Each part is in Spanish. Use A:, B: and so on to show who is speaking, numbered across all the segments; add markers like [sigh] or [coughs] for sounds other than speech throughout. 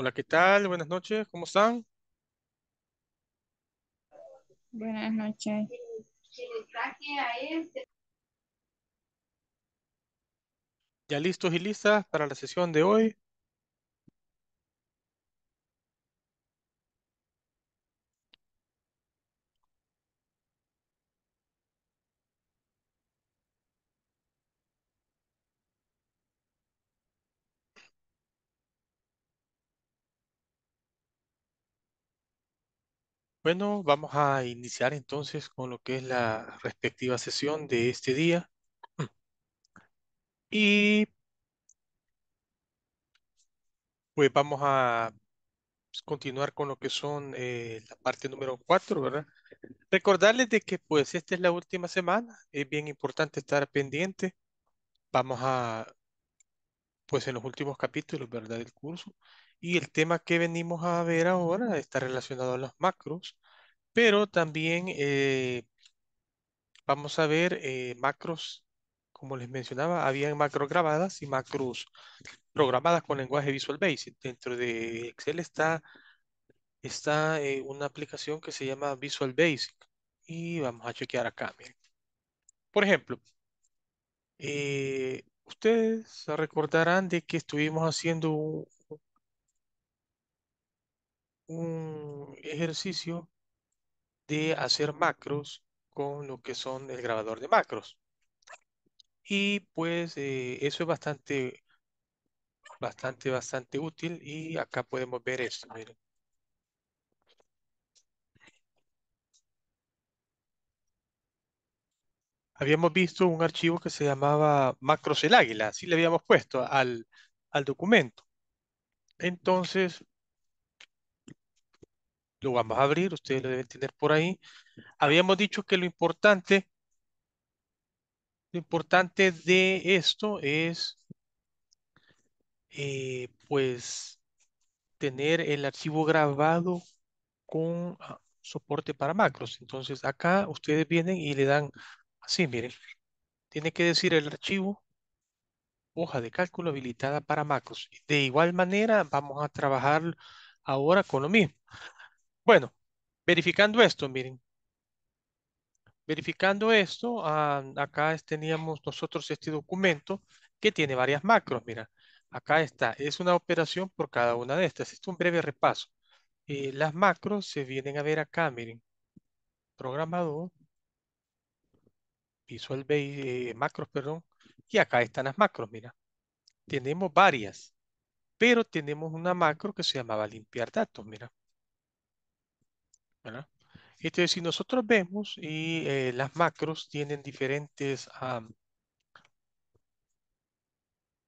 A: Hola, ¿qué tal? Buenas noches, ¿cómo están? Buenas noches. ¿Ya listos y listas para la sesión de hoy? Bueno, vamos a iniciar entonces con lo que es la respectiva sesión de este día. [clears throat] Y pues vamos a continuar con lo que son eh, la parte número cuatro, ¿verdad? Recordarles de que pues esta es la última semana, es bien importante estar pendiente. Vamos a, pues en los últimos capítulos, ¿verdad? Del curso, y el tema que venimos a ver ahora está relacionado a los macros, pero también eh, vamos a ver eh, macros, como les mencionaba, habían macros grabadas y macros programadas con lenguaje Visual Basic. Dentro de Excel está, está eh, una aplicación que se llama Visual Basic. Y vamos a chequear acá, miren. Por ejemplo, ustedes recordarán de que estuvimos haciendo un ejercicio de hacer macros con lo que son el grabador de macros. Y pues eh, eso es bastante, bastante, bastante útil. Y acá podemos ver esto, Habíamos visto un archivo que se llamaba macros el águila, así le habíamos puesto al, al documento. Entonces, lo vamos a abrir, ustedes lo deben tener por ahí. Habíamos dicho que lo importante, lo importante de esto es, eh, pues, tener el archivo grabado con ah, soporte para macros. Entonces, acá ustedes vienen y le dan así, miren. Tiene que decir el archivo, hoja de cálculo habilitada para macros. De igual manera, vamos a trabajar ahora con lo mismo. Bueno, verificando esto, miren. Verificando esto, ah, acá teníamos nosotros este documento que tiene varias macros, mira. Acá está, es una operación por cada una de estas. Esto es un breve repaso. Eh, las macros se vienen a ver acá, miren. Programador, Visual Basic eh, macros, perdón. Y acá están las macros, mira. Tenemos varias, pero tenemos una macro que se llamaba limpiar datos, mira entonces este, si nosotros vemos y eh, las macros tienen diferentes ah,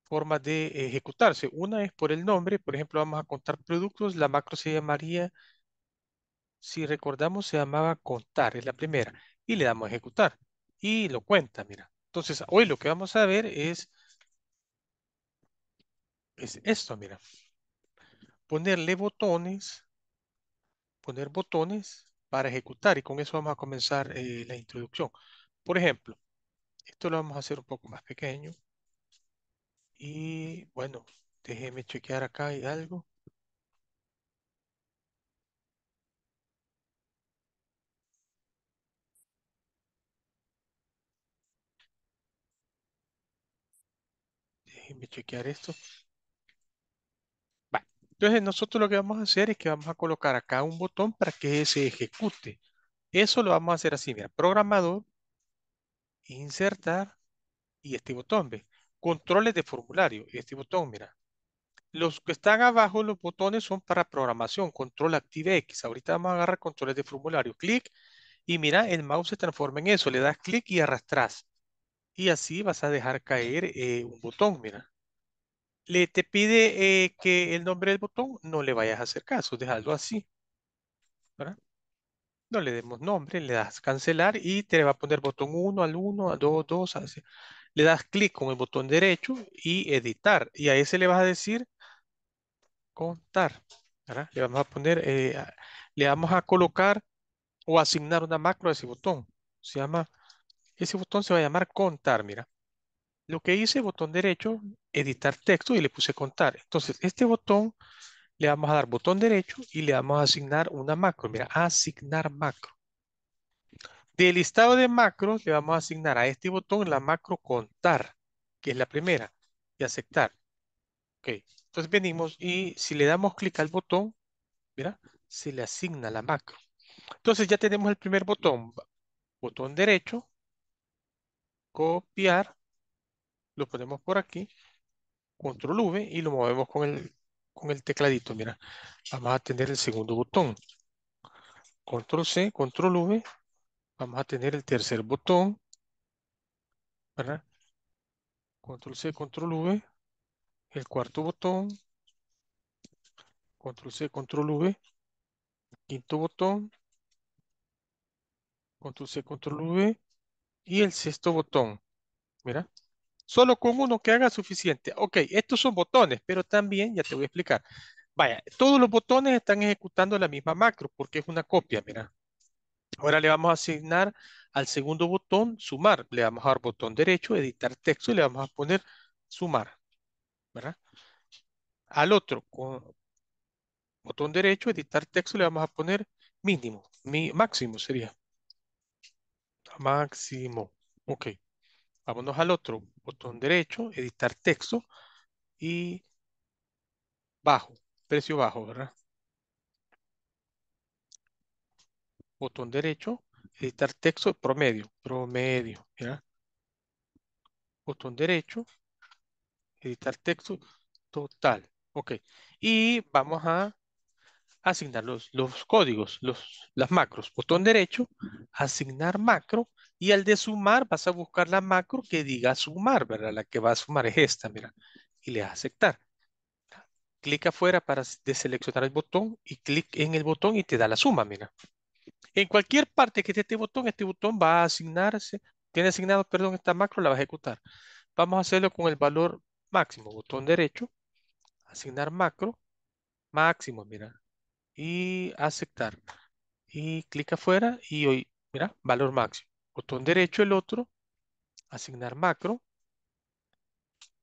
A: formas de ejecutarse. Una es por el nombre, por ejemplo, vamos a contar productos, la macro se llamaría, si recordamos, se llamaba contar, es la primera, y le damos a ejecutar, y lo cuenta, mira. Entonces, hoy lo que vamos a ver es, es esto, mira. Ponerle botones poner botones para ejecutar y con eso vamos a comenzar eh, la introducción. Por ejemplo, esto lo vamos a hacer un poco más pequeño. Y bueno, déjeme chequear acá hay algo. déjenme chequear esto. Entonces nosotros lo que vamos a hacer es que vamos a colocar acá un botón para que se ejecute. Eso lo vamos a hacer así, mira, programador, insertar y este botón, ve. Controles de formulario, este botón, mira. Los que están abajo, los botones son para programación, control active X. Ahorita vamos a agarrar controles de formulario, clic y mira, el mouse se transforma en eso. Le das clic y arrastras. Y así vas a dejar caer eh, un botón, mira le, te pide eh, que el nombre del botón no le vayas a hacer caso, dejarlo así. No le demos nombre, le das cancelar y te va a poner botón 1 al 1, al 2, 2, así. Le das clic con el botón derecho y editar. Y a ese le vas a decir contar. Le vamos a poner, eh, le vamos a colocar o asignar una macro a ese botón. Se llama, ese botón se va a llamar contar, mira. Lo que hice, botón derecho, editar texto y le puse contar. Entonces, este botón le vamos a dar botón derecho y le vamos a asignar una macro. Mira, asignar macro. Del listado de macros le vamos a asignar a este botón la macro contar, que es la primera, y aceptar. Ok, entonces venimos y si le damos clic al botón, mira, se le asigna la macro. Entonces ya tenemos el primer botón, botón derecho, copiar, lo ponemos por aquí, control V y lo movemos con el, con el tecladito. Mira, vamos a tener el segundo botón. Control C, control V. Vamos a tener el tercer botón. ¿Verdad? Control C, control V. El cuarto botón. Control C, control V. quinto botón. Control C, control V. Y el sexto botón. Mira, Solo con uno que haga suficiente. Ok, estos son botones, pero también, ya te voy a explicar. Vaya, todos los botones están ejecutando la misma macro porque es una copia, mira. Ahora le vamos a asignar al segundo botón sumar. Le vamos a dar botón derecho, editar texto y le vamos a poner sumar. ¿Verdad? Al otro, botón derecho, editar texto, le vamos a poner mínimo. Mi, máximo sería. Máximo. Ok. Vámonos al otro botón derecho, editar texto y bajo, precio bajo, ¿verdad? Botón derecho, editar texto, promedio, promedio, ¿verdad? Botón derecho, editar texto, total. Ok, y vamos a asignar los, códigos, los, las macros. Botón derecho, asignar macro. Y al de sumar, vas a buscar la macro que diga sumar, ¿verdad? La que va a sumar es esta, mira. Y le das a aceptar. Clic afuera para deseleccionar el botón y clic en el botón y te da la suma, mira. En cualquier parte que esté este botón, este botón va a asignarse, tiene asignado, perdón, esta macro, la va a ejecutar. Vamos a hacerlo con el valor máximo, botón derecho, asignar macro, máximo, mira, y aceptar. Y clic afuera y hoy, mira, valor máximo. Botón derecho el otro, asignar macro.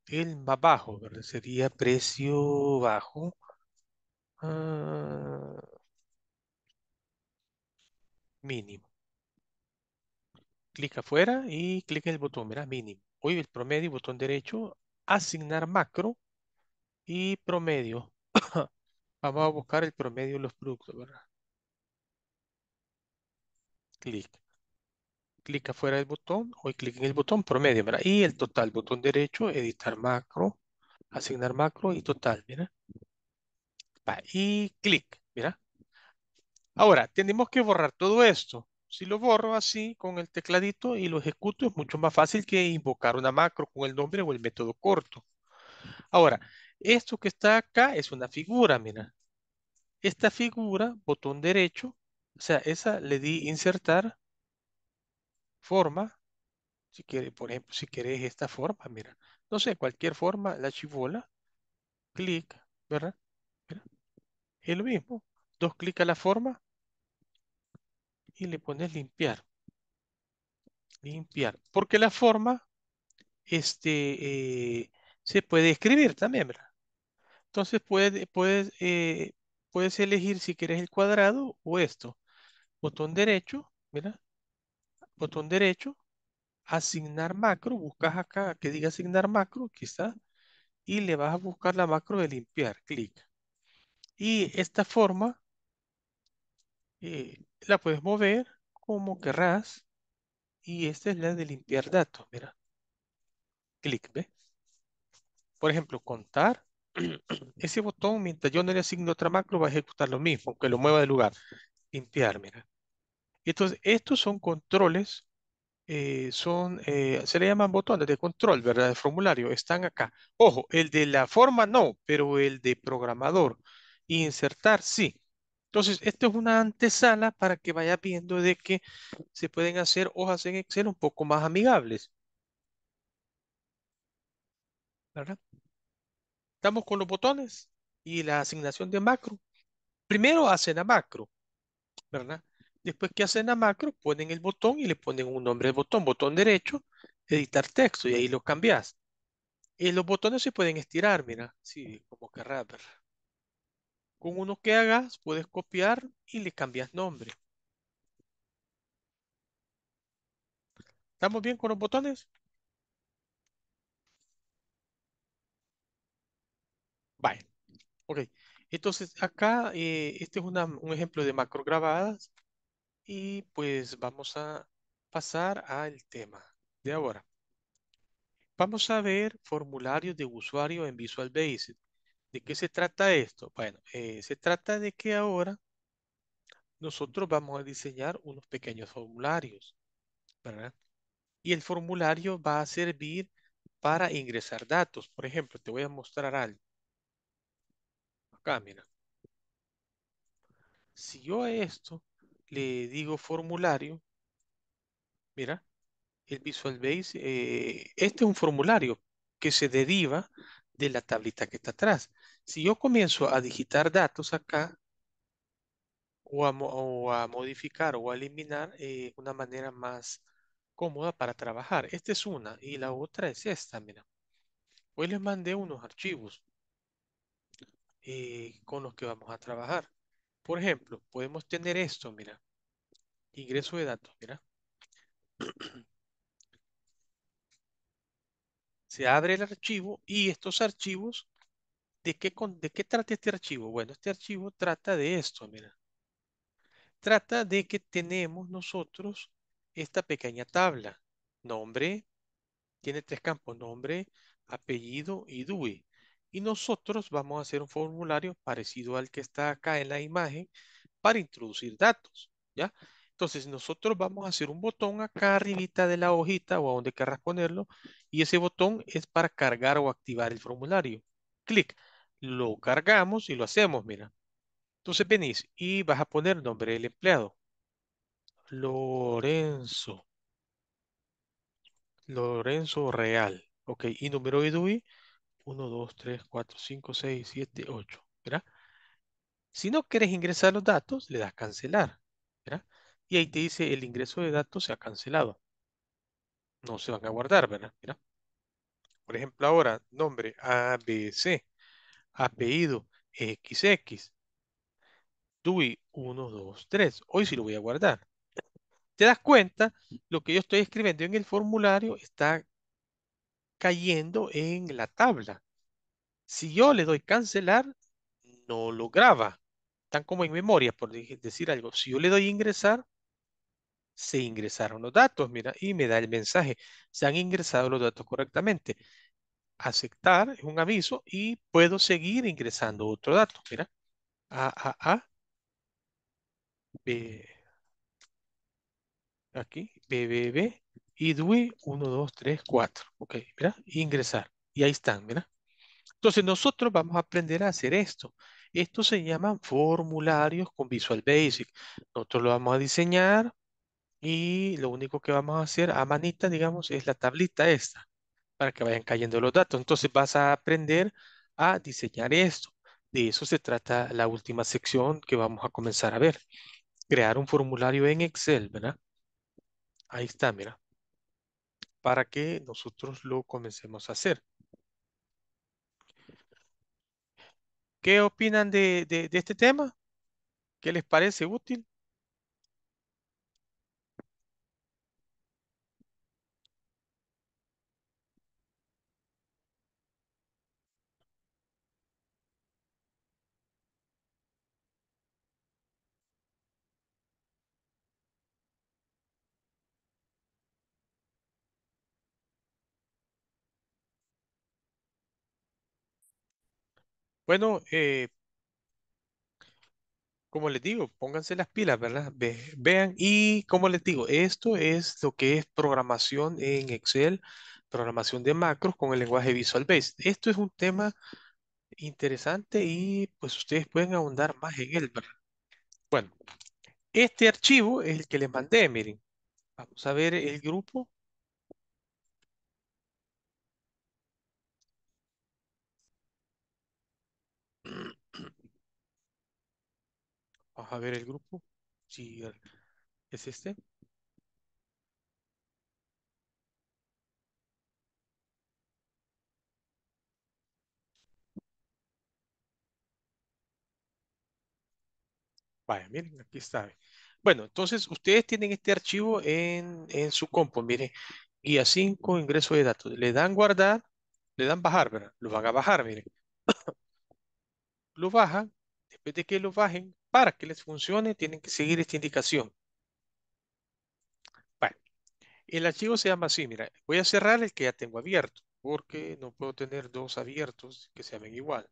A: El más bajo, Sería precio bajo. Ah, mínimo. Clic afuera y clic en el botón, mira, mínimo. Hoy el promedio, botón derecho, asignar macro y promedio. [clears throat] Ah, Vamos a buscar el promedio de los productos, ¿verdad? Clic. Clic afuera del botón, hoy clic en el botón promedio, ¿verdad? Y el total, botón derecho, editar macro, asignar macro y total, ¿verdad? y clic, mira. Ahora, tenemos que borrar todo esto. Si lo borro así con el tecladito y lo ejecuto, es mucho más fácil que invocar una macro con el nombre o el método corto. Ahora, esto que está acá es una figura, mira. Esta figura, botón derecho, o sea, esa le di insertar forma. Si quiere, por ejemplo, si quieres esta forma, mira. No sé, cualquier forma, la chivola. Clic, ¿verdad? Mira. Es lo mismo. Dos clic a la forma y le pones limpiar. Limpiar. Porque la forma este, eh, se puede escribir también, ¿verdad? Entonces puedes, eh, puedes, elegir si quieres el cuadrado o esto. Botón derecho, mira. Botón derecho, asignar macro. Buscas acá que diga asignar macro, aquí Y le vas a buscar la macro de limpiar. Clic. Y esta forma eh, la puedes mover como querrás. Y esta es la de limpiar datos, mira. Clic, ¿ves? Por ejemplo, contar [clears throat] ese botón, mientras yo no le asigno otra macro, va a ejecutar lo mismo, aunque lo mueva de lugar. Limpiar, mira. Entonces, estos son controles, eh, son, eh, se le llaman botones de control, ¿verdad? De formulario, están acá. Ojo, el de la forma no, pero el de programador. Insertar, sí. Entonces, esto es una antesala para que vaya viendo de que se pueden hacer hojas en Excel un poco más amigables. ¿Verdad? Estamos con los botones y la asignación de macro. Primero hacen la macro, ¿verdad? Después que hacen la macro, ponen el botón y le ponen un nombre de botón, botón derecho, editar texto, y ahí lo cambias. Y eh, los botones se pueden estirar, mira, sí, como querrás, ¿verdad? Con uno que hagas, puedes copiar y le cambias nombre. ¿Estamos bien con los botones? Vale. Ok. Entonces, acá, eh, este es un ejemplo de macro grabadas y pues vamos a pasar al tema de ahora. Vamos a ver formularios de usuario en Visual Basic. ¿De qué se trata esto? Bueno, eh, se trata de que ahora nosotros vamos a diseñar unos pequeños formularios, ¿verdad? Y el formulario va a servir para ingresar datos. Por ejemplo, te voy a mostrar algo mira. Si yo a esto le digo formulario, mira, el Visual Basic, eh, este es un formulario que se deriva de la tablita que está atrás. Si yo comienzo a digitar datos acá, o a, modificar o a eliminar, eh, una manera más cómoda para trabajar. Esta es una, y la otra es esta, mira. Hoy les mandé unos archivos eh, con los que vamos a trabajar. Por ejemplo, podemos tener esto, mira, ingreso de datos, mira. [clears throat] Se abre el archivo y estos archivos, ¿de qué, ¿de qué trata este archivo? Bueno, este archivo trata de esto, mira. Trata de que tenemos nosotros esta pequeña tabla. Nombre, tiene tres campos, nombre, apellido y DUI y nosotros vamos a hacer un formulario parecido al que está acá en la imagen para introducir datos, ¿ya? Entonces nosotros vamos a hacer un botón acá arribita de la hojita o a donde querrás ponerlo y ese botón es para cargar o activar el formulario. Clic, lo cargamos y lo hacemos, mira. Entonces venís y vas a poner nombre del empleado. Lorenzo. Lorenzo Real. Ok, y número de DUI 1, 2, 3, 4, 5, 6, 7, 8. ¿verdad? Si no quieres ingresar los datos, le das cancelar. Y ahí te dice el ingreso de datos se ha cancelado. No se van a guardar, ¿verdad? Por ejemplo, ahora, nombre ABC, apellido XX, DUI 1, 2, 3. Hoy sí lo voy a guardar. ¿Te das cuenta? Lo que yo estoy escribiendo en el formulario está cayendo en la tabla. Si yo le doy cancelar, no lo graba. Tan como en memoria, por decir algo. Si yo le doy ingresar, se ingresaron los datos, mira, y me da el mensaje. Se han ingresado los datos correctamente. Aceptar es un aviso y puedo seguir ingresando otro dato, mira. A, A, A. B. Aquí, B, B, B y 1, 2, 3, 4. Ok, mira, ingresar. Y ahí están, mira. Entonces nosotros vamos a aprender a hacer esto. Esto se llaman formularios con Visual Basic. Nosotros lo vamos a diseñar y lo único que vamos a hacer a manita, digamos, es la tablita esta para que vayan cayendo los datos. Entonces vas a aprender a diseñar esto. De eso se trata la última sección que vamos a comenzar a ver. Crear un formulario en Excel, ¿verdad? Ahí está, mira para que nosotros lo comencemos a hacer. ¿Qué opinan de, este tema? ¿Qué les parece útil? Bueno, eh, como les digo, pónganse las pilas, ¿verdad? vean, y como les digo, esto es lo que es programación en Excel, programación de macros con el lenguaje Visual Basic. Esto es un tema interesante y pues ustedes pueden ahondar más en él, ¿verdad? Bueno, este archivo es el que les mandé, miren. Vamos a ver el grupo Vamos a ver el grupo. Si es este. Vaya, miren, aquí está. Bueno, entonces ustedes tienen este archivo en, su compu, miren, guía 5, ingreso de datos. Le dan guardar, le dan bajar, ¿verdad? Lo van a bajar, miren. [coughs] lo bajan, después de que lo bajen, para que les funcione, tienen que seguir esta indicación. bueno, El archivo se llama así, mira, voy a cerrar el que ya tengo abierto, porque no puedo tener dos abiertos que se llamen igual.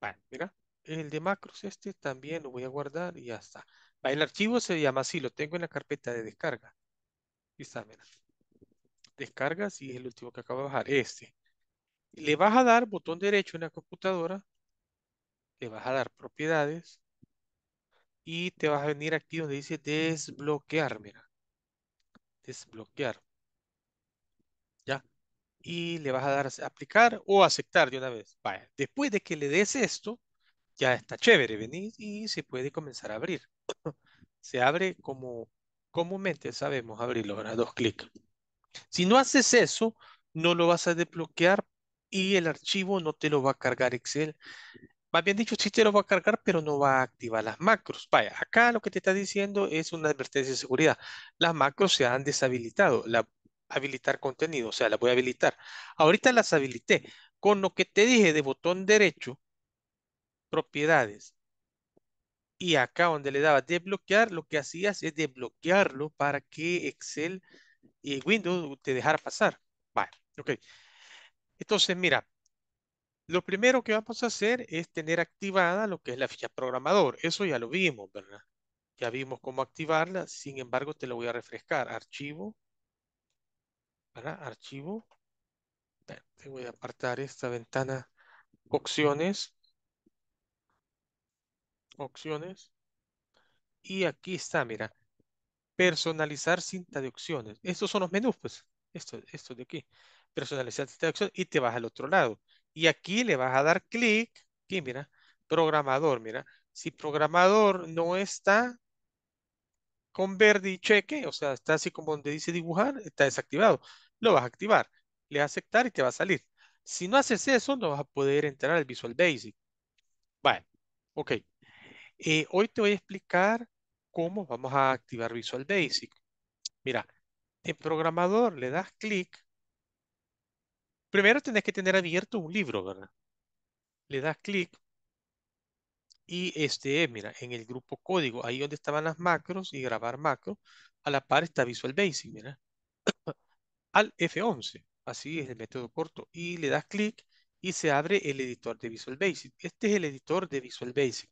A: bueno, mira, el de macros este también lo voy a guardar y ya está. el archivo se llama así, lo tengo en la carpeta de descarga. Y está, mira. Descargas y es el último que acabo de bajar, este. Le vas a dar botón derecho en la computadora le vas a dar propiedades y te vas a venir aquí donde dice desbloquear, mira. Desbloquear. ¿Ya? Y le vas a dar aplicar o aceptar de una vez. Vaya, después de que le des esto, ya está chévere, venir y se puede comenzar a abrir. [clears throat] se abre como comúnmente sabemos abrirlo, ahora Dos clics. Si no haces eso, no lo vas a desbloquear y el archivo no te lo va a cargar Excel más bien dicho, sí te lo va a cargar, pero no va a activar las macros. Vaya, acá lo que te está diciendo es una advertencia de seguridad. Las macros se han deshabilitado. La, habilitar contenido, o sea, la voy a habilitar. Ahorita las habilité. Con lo que te dije de botón derecho, propiedades, y acá donde le daba desbloquear, lo que hacías es desbloquearlo para que Excel y Windows te dejara pasar. Vale, ok. Entonces, mira, lo primero que vamos a hacer es tener activada lo que es la ficha programador. Eso ya lo vimos, ¿verdad? Ya vimos cómo activarla. Sin embargo, te lo voy a refrescar. Archivo. ¿Verdad? Archivo. te voy a apartar esta ventana. Opciones. Opciones. Y aquí está, mira. Personalizar cinta de opciones. Estos son los menús, pues. Esto, esto de aquí. Personalizar cinta de opciones. Y te vas al otro lado y aquí le vas a dar clic, aquí mira, programador, mira. Si programador no está con verde y cheque, o sea, está así como donde dice dibujar, está desactivado. Lo vas a activar, le vas a aceptar y te va a salir. Si no haces eso, no vas a poder entrar al Visual Basic. vale ok. Eh, hoy te voy a explicar cómo vamos a activar Visual Basic. Mira, en programador le das clic Primero tenés que tener abierto un libro, ¿verdad? Le das clic y este, mira, en el grupo código, ahí donde estaban las macros y grabar macro, a la par está Visual Basic, mira. [coughs] Al F11, así es el método corto. Y le das clic y se abre el editor de Visual Basic. Este es el editor de Visual Basic.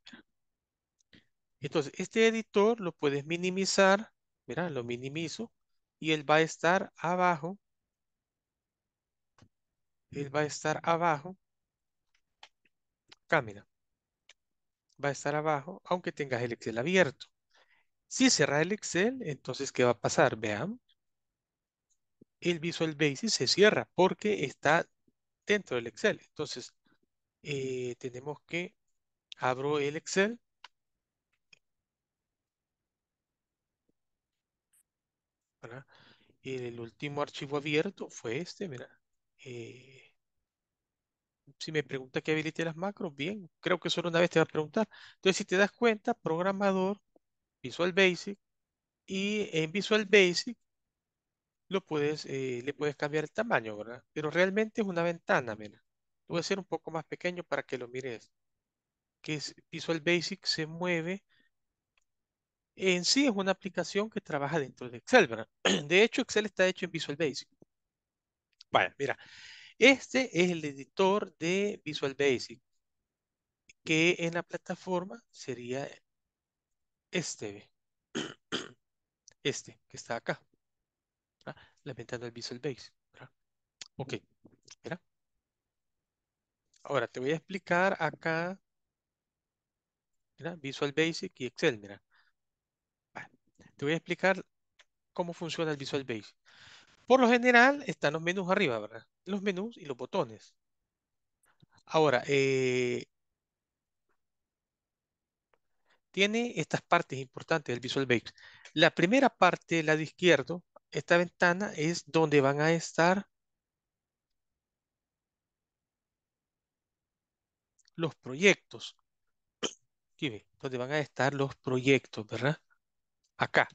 A: Entonces, este editor lo puedes minimizar, mira, lo minimizo y él va a estar abajo él va a estar abajo. Camina. Va a estar abajo, aunque tengas el Excel abierto. Si cerras el Excel, entonces, ¿qué va a pasar? Veamos. El Visual Basic se cierra porque está dentro del Excel. Entonces, eh, tenemos que abro el Excel. El último archivo abierto fue este, mira. Eh, si me pregunta que habilite las macros, bien, creo que solo una vez te va a preguntar. Entonces, si te das cuenta, programador, Visual Basic, y en Visual Basic lo puedes, eh, le puedes cambiar el tamaño, ¿verdad? Pero realmente es una ventana, voy a hacer un poco más pequeño para que lo mires. Que Visual Basic se mueve. En sí es una aplicación que trabaja dentro de Excel, ¿verdad? [clears throat] De hecho, Excel está hecho en Visual Basic. Vaya, mira, este es el editor de Visual Basic, que en la plataforma sería este, [clears throat] este que está acá, la ventana del Visual Basic. Ok, mira. Ahora te voy a explicar acá mira, Visual Basic y Excel, mira. Te voy a explicar cómo funciona el Visual Basic. Por lo general están los menús arriba, ¿verdad? Los menús y los botones. Ahora, eh, tiene estas partes importantes del Visual Basic. La primera parte, la de izquierdo, esta ventana es donde van a estar los proyectos. Aquí ve, donde van a estar los proyectos, ¿verdad? Acá.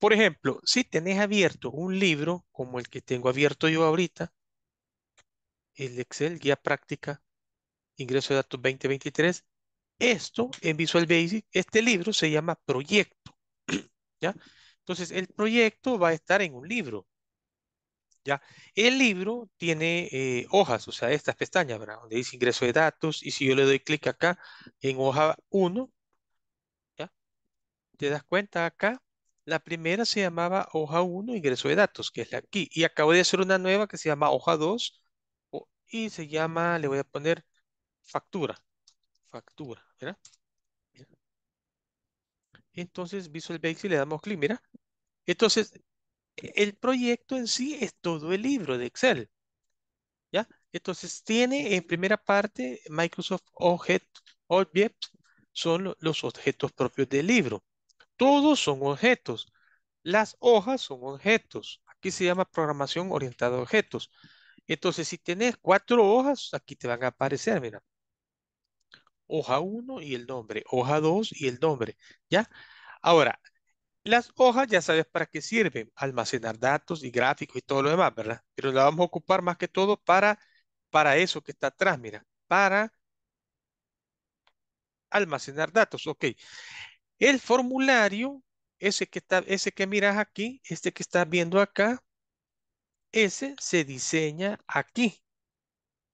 A: Por ejemplo, si tenés abierto un libro como el que tengo abierto yo ahorita, el Excel Guía Práctica Ingreso de Datos 2023, esto en Visual Basic, este libro se llama proyecto, [clears throat] ¿ya? Entonces, el proyecto va a estar en un libro, ¿ya? El libro tiene eh, hojas, o sea, estas pestañas, ¿verdad? Donde dice ingreso de datos, y si yo le doy clic acá en hoja 1, ¿ya? Te das cuenta acá la primera se llamaba hoja 1, ingreso de datos, que es la aquí. Y acabo de hacer una nueva que se llama hoja 2 y se llama, le voy a poner factura. Factura, ¿verdad? Entonces Visual Basic le damos clic, mira. Entonces, e, el proyecto en sí es todo el libro de Excel. ¿Ya? Entonces tiene en primera parte Microsoft Object, Objects, son los objetos propios del libro. Todos son objetos. Las hojas son objetos. Aquí se llama programación orientada a objetos. Entonces, si tenés cuatro hojas, aquí te van a aparecer, mira. Hoja 1 y el nombre. Hoja 2 y el nombre. ¿Ya? Ahora, las hojas ya sabes para qué sirven. Almacenar datos y gráficos y todo lo demás, ¿verdad? Pero la vamos a ocupar más que todo para, para eso que está atrás, mira. Para almacenar datos. Ok. El formulario, ese que, está, ese que miras aquí, este que estás viendo acá, ese se diseña aquí.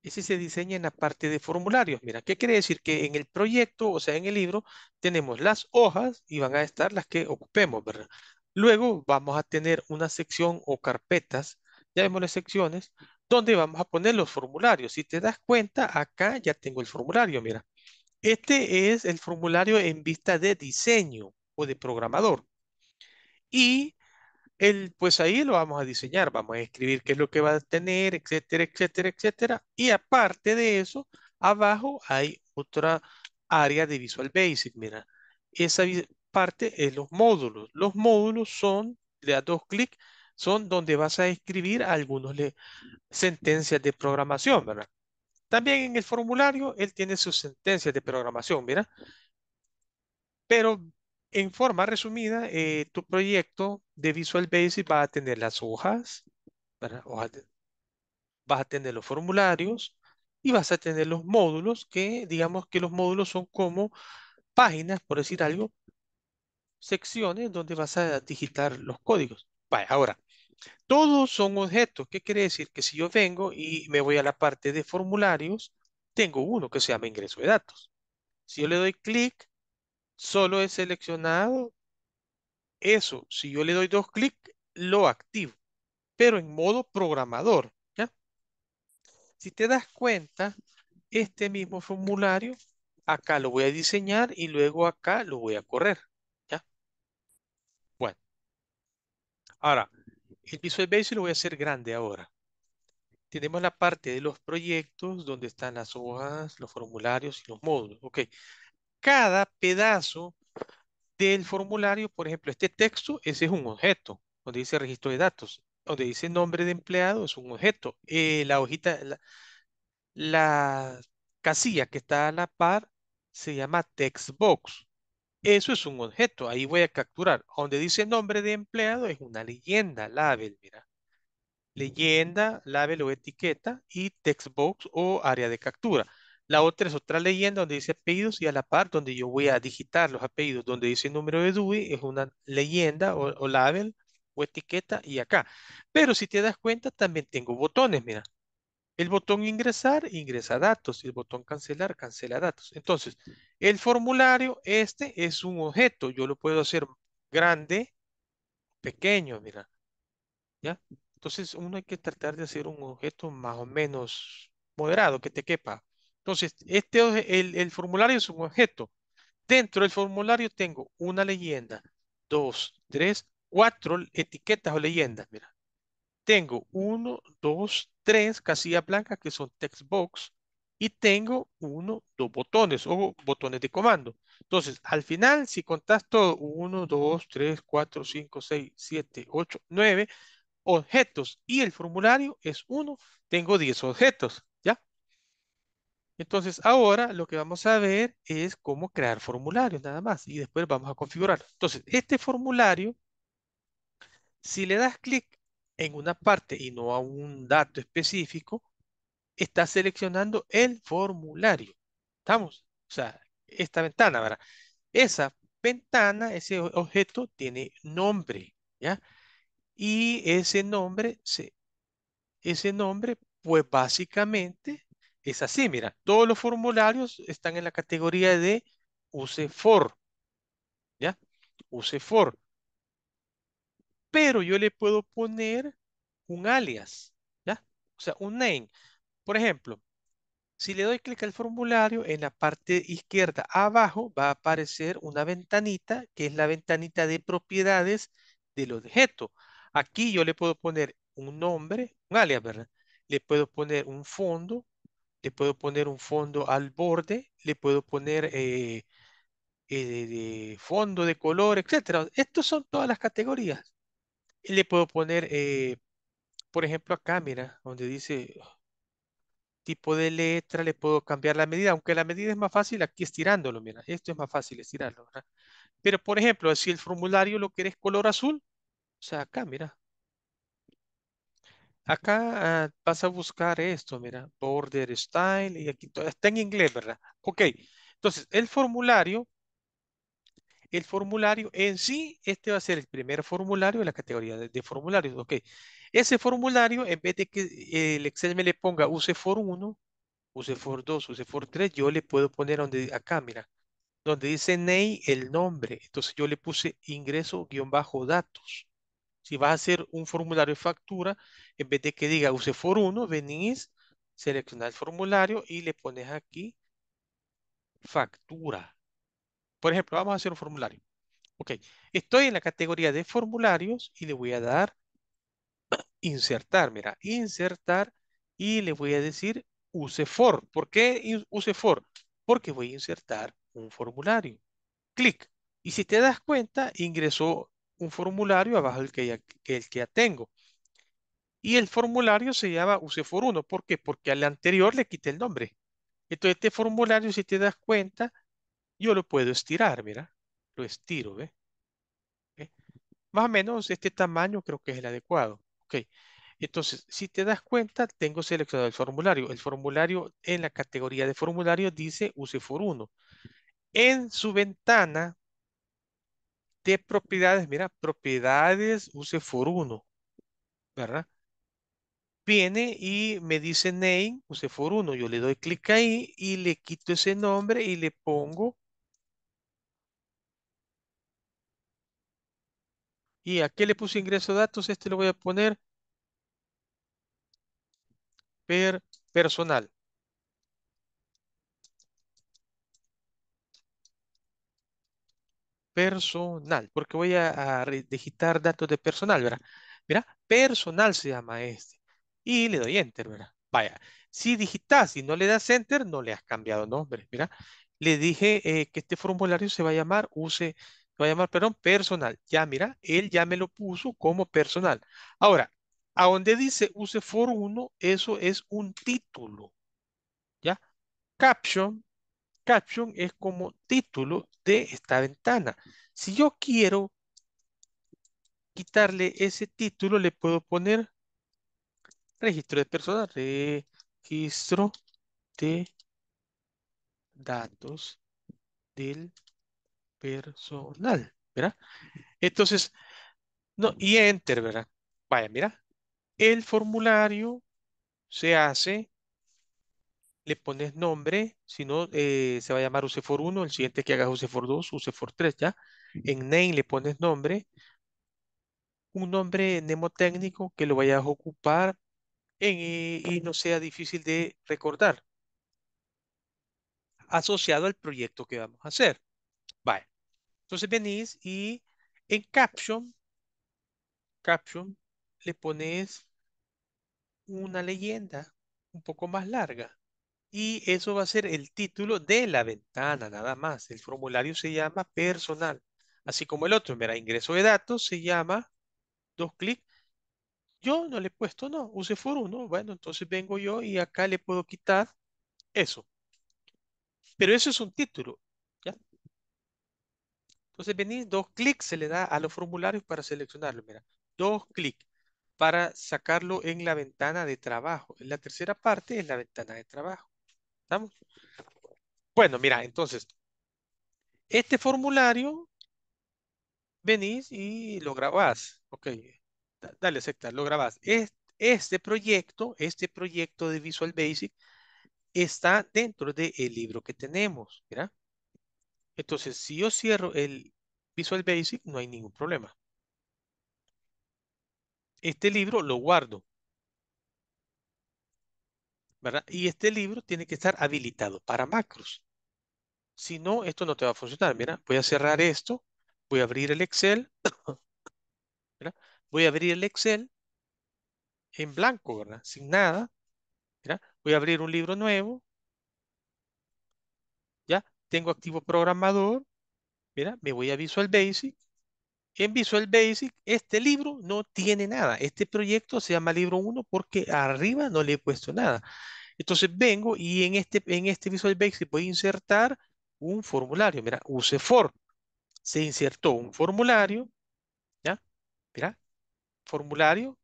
A: Ese se diseña en la parte de formularios. Mira, ¿qué quiere decir? Que en el proyecto, o sea, en el libro, tenemos las hojas y van a estar las que ocupemos, ¿verdad? Luego vamos a tener una sección o carpetas, ya vemos las secciones, donde vamos a poner los formularios. Si te das cuenta, acá ya tengo el formulario, mira. Este es el formulario en vista de diseño o de programador. Y el, pues ahí lo vamos a diseñar, vamos a escribir qué es lo que va a tener, etcétera, etcétera, etcétera. Y aparte de eso, abajo hay otra área de Visual Basic. Mira, esa parte es los módulos. Los módulos son, de a dos clics, son donde vas a escribir algunas sentencias de programación, ¿verdad? También en el formulario él tiene sus sentencias de programación, mira. Pero en forma resumida, eh, tu proyecto de Visual Basic va a tener las hojas, hojas vas a tener los formularios y vas a tener los módulos, que digamos que los módulos son como páginas, por decir algo, secciones donde vas a digitar los códigos. Vale, ahora, todos son objetos. ¿Qué quiere decir? Que si yo vengo y me voy a la parte de formularios, tengo uno que se llama ingreso de datos. Si yo le doy clic, solo he seleccionado eso. Si yo le doy dos clics, lo activo, pero en modo programador. ¿ya? Si te das cuenta, este mismo formulario, acá lo voy a diseñar y luego acá lo voy a correr. ¿ya? Bueno, ahora, el Visual Basic lo voy a hacer grande ahora. Tenemos la parte de los proyectos, donde están las hojas, los formularios y los módulos. Ok. Cada pedazo del formulario, por ejemplo, este texto, ese es un objeto, donde dice registro de datos. Donde dice nombre de empleado, es un objeto. Eh, la hojita, la, la casilla que está a la par, se llama TextBox. Eso es un objeto, ahí voy a capturar. Donde dice nombre de empleado es una leyenda, label, mira. Leyenda, label o etiqueta y textbox o área de captura. La otra es otra leyenda donde dice apellidos y a la par donde yo voy a digitar los apellidos. Donde dice número de DUI es una leyenda o, o label o etiqueta y acá. Pero si te das cuenta también tengo botones, mira. El botón ingresar ingresa datos el botón cancelar cancela datos. Entonces, el formulario, este es un objeto. Yo lo puedo hacer grande, pequeño, mira. ¿Ya? Entonces, uno hay que tratar de hacer un objeto más o menos moderado, que te quepa. Entonces, este, el, el formulario es un objeto. Dentro del formulario tengo una leyenda, dos, tres, cuatro etiquetas o leyendas, mira. Tengo uno, dos, tres casillas blancas que son textbox y tengo uno, dos botones o botones de comando. Entonces, al final, si contás todo, Uno, dos, tres, cuatro, cinco, seis, siete, ocho, nueve objetos y el formulario es uno. tengo 10 objetos, ¿ya? Entonces, ahora lo que vamos a ver es cómo crear formularios, nada más, y después vamos a configurar. Entonces, este formulario, si le das clic en una parte y no a un dato específico, está seleccionando el formulario. ¿Estamos? O sea, esta ventana, ¿verdad? Esa ventana, ese objeto tiene nombre, ¿ya? Y ese nombre, se, ese nombre, pues básicamente es así, mira, todos los formularios están en la categoría de use ¿ya? Use for pero yo le puedo poner un alias, ¿ya? O sea, un name. Por ejemplo, si le doy clic al formulario, en la parte izquierda abajo va a aparecer una ventanita, que es la ventanita de propiedades del objeto. Aquí yo le puedo poner un nombre, un alias, ¿verdad? Le puedo poner un fondo, le puedo poner un fondo al borde, le puedo poner eh, eh, fondo de color, etc. Estas son todas las categorías le puedo poner, eh, por ejemplo, acá, mira, donde dice tipo de letra, le puedo cambiar la medida, aunque la medida es más fácil aquí estirándolo, mira, esto es más fácil estirarlo, ¿verdad? Pero, por ejemplo, si el formulario lo es color azul, o sea, acá, mira, Acá ah, vas a buscar esto, mira, border style, y aquí está en inglés, ¿verdad? Ok, entonces el formulario el formulario en sí, este va a ser el primer formulario de la categoría de, formularios. Ok, ese formulario, en vez de que el Excel me le ponga use for 1, use for 2, use for 3, yo le puedo poner donde, acá, mira, donde dice name, el nombre. Entonces yo le puse ingreso guión bajo datos. Si vas a hacer un formulario de factura, en vez de que diga use for 1, venís, seleccionar el formulario y le pones aquí factura. Por ejemplo, vamos a hacer un formulario. Ok, estoy en la categoría de formularios y le voy a dar [clears throat] insertar, mira, insertar y le voy a decir use for. ¿Por qué use for? Porque voy a insertar un formulario. Clic. Y si te das cuenta, ingresó un formulario abajo del que ya, el que ya tengo. Y el formulario se llama use for 1. ¿Por qué? Porque al anterior le quité el nombre. Entonces este formulario, si te das cuenta, yo lo puedo estirar, mira, lo estiro, ¿ve? Más o menos este tamaño creo que es el adecuado. Ok, entonces, si te das cuenta, tengo seleccionado el formulario. El formulario en la categoría de formulario dice use for 1. En su ventana de propiedades, mira, propiedades use for 1, ¿verdad? viene y me dice name, use for 1. Yo le doy clic ahí y le quito ese nombre y le pongo Y aquí le puse ingreso de datos, este lo voy a poner per personal. Personal, porque voy a, digitar datos de personal, ¿verdad? Mira, personal se llama este. Y le doy enter, ¿verdad? Vaya, si digitas y no le das enter, no le has cambiado nombre, mira. Le dije eh, que este formulario se va a llamar use voy a llamar, perdón, personal. Ya, mira, él ya me lo puso como personal. Ahora, a donde dice use for 1, eso es un título. ¿Ya? Caption, caption es como título de esta ventana. Si yo quiero quitarle ese título, le puedo poner registro de personal. registro de datos del personal, ¿verdad? Entonces, no, y enter, ¿verdad? Vaya, mira, el formulario se hace, le pones nombre, si no, eh, se va a llamar UCFOR 1, el siguiente que hagas UCFOR 2, UCFOR 3, ¿ya? En name le pones nombre, un nombre mnemotécnico que lo vayas a ocupar en, eh, y no sea difícil de recordar, asociado al proyecto que vamos a hacer. Entonces venís y en caption, caption, le pones una leyenda un poco más larga. Y eso va a ser el título de la ventana, nada más. El formulario se llama personal. Así como el otro, mira, ingreso de datos se llama, dos clics. Yo no le he puesto no, use for Uno. Bueno, entonces vengo yo y acá le puedo quitar eso. Pero eso es un título. Entonces venís, dos clics se le da a los formularios para seleccionarlo. Mira, dos clics para sacarlo en la ventana de trabajo. en La tercera parte es la ventana de trabajo. ¿Estamos? Bueno, mira, entonces, este formulario venís y lo grabás. Ok, dale, aceptar, lo grabás. Este, este proyecto, este proyecto de Visual Basic, está dentro del libro que tenemos. Mira, entonces, si yo cierro el Visual Basic, no hay ningún problema. Este libro lo guardo. ¿verdad? Y este libro tiene que estar habilitado para macros. Si no, esto no te va a funcionar. Mira, voy a cerrar esto, voy a abrir el Excel, [coughs] voy a abrir el Excel en blanco, ¿verdad? Sin nada. Voy a abrir un libro nuevo, tengo activo programador, mira, me voy a Visual Basic. En Visual Basic, este libro no tiene nada. Este proyecto se llama libro 1 porque arriba no le he puesto nada. Entonces vengo y en este, en este Visual Basic voy a insertar un formulario. Mira, use for. Se insertó un formulario. ¿Ya? Mira, formulario.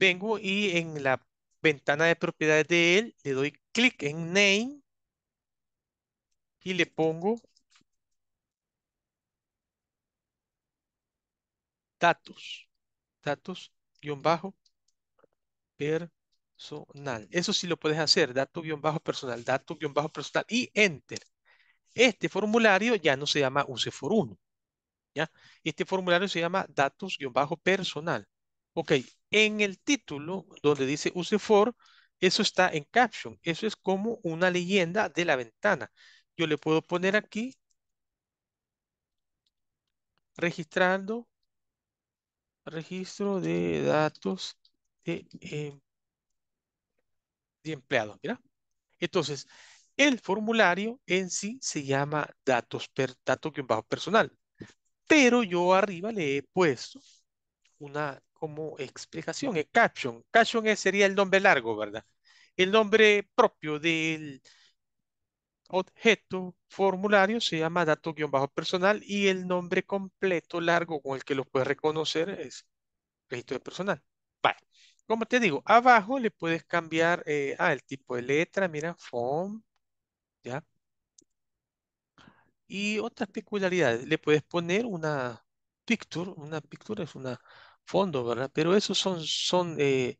A: Vengo y en la ventana de propiedades de él le doy clic en name y le pongo datos, datos guión bajo personal. Eso sí lo puedes hacer, datos guión bajo personal, datos guión bajo personal y enter. Este formulario ya no se llama uc for 1. ¿ya? Este formulario se llama datos guión bajo personal. Ok, en el título donde dice use for, eso está en caption. Eso es como una leyenda de la ventana. Yo le puedo poner aquí, registrando, registro de datos de, eh, empleado. empleados. Mira. Entonces, el formulario en sí se llama datos per, dato que bajo personal. Pero yo arriba le he puesto una como explicación, el caption. Caption sería el nombre largo, ¿verdad? El nombre propio del, objeto formulario se llama dato-personal bajo y el nombre completo largo con el que lo puedes reconocer es registro de personal. Vale. Como te digo, abajo le puedes cambiar eh, ah, el tipo de letra, mira, form ¿ya? Y otras peculiaridades, le puedes poner una picture, una picture es una fondo, ¿verdad? Pero eso son, son eh,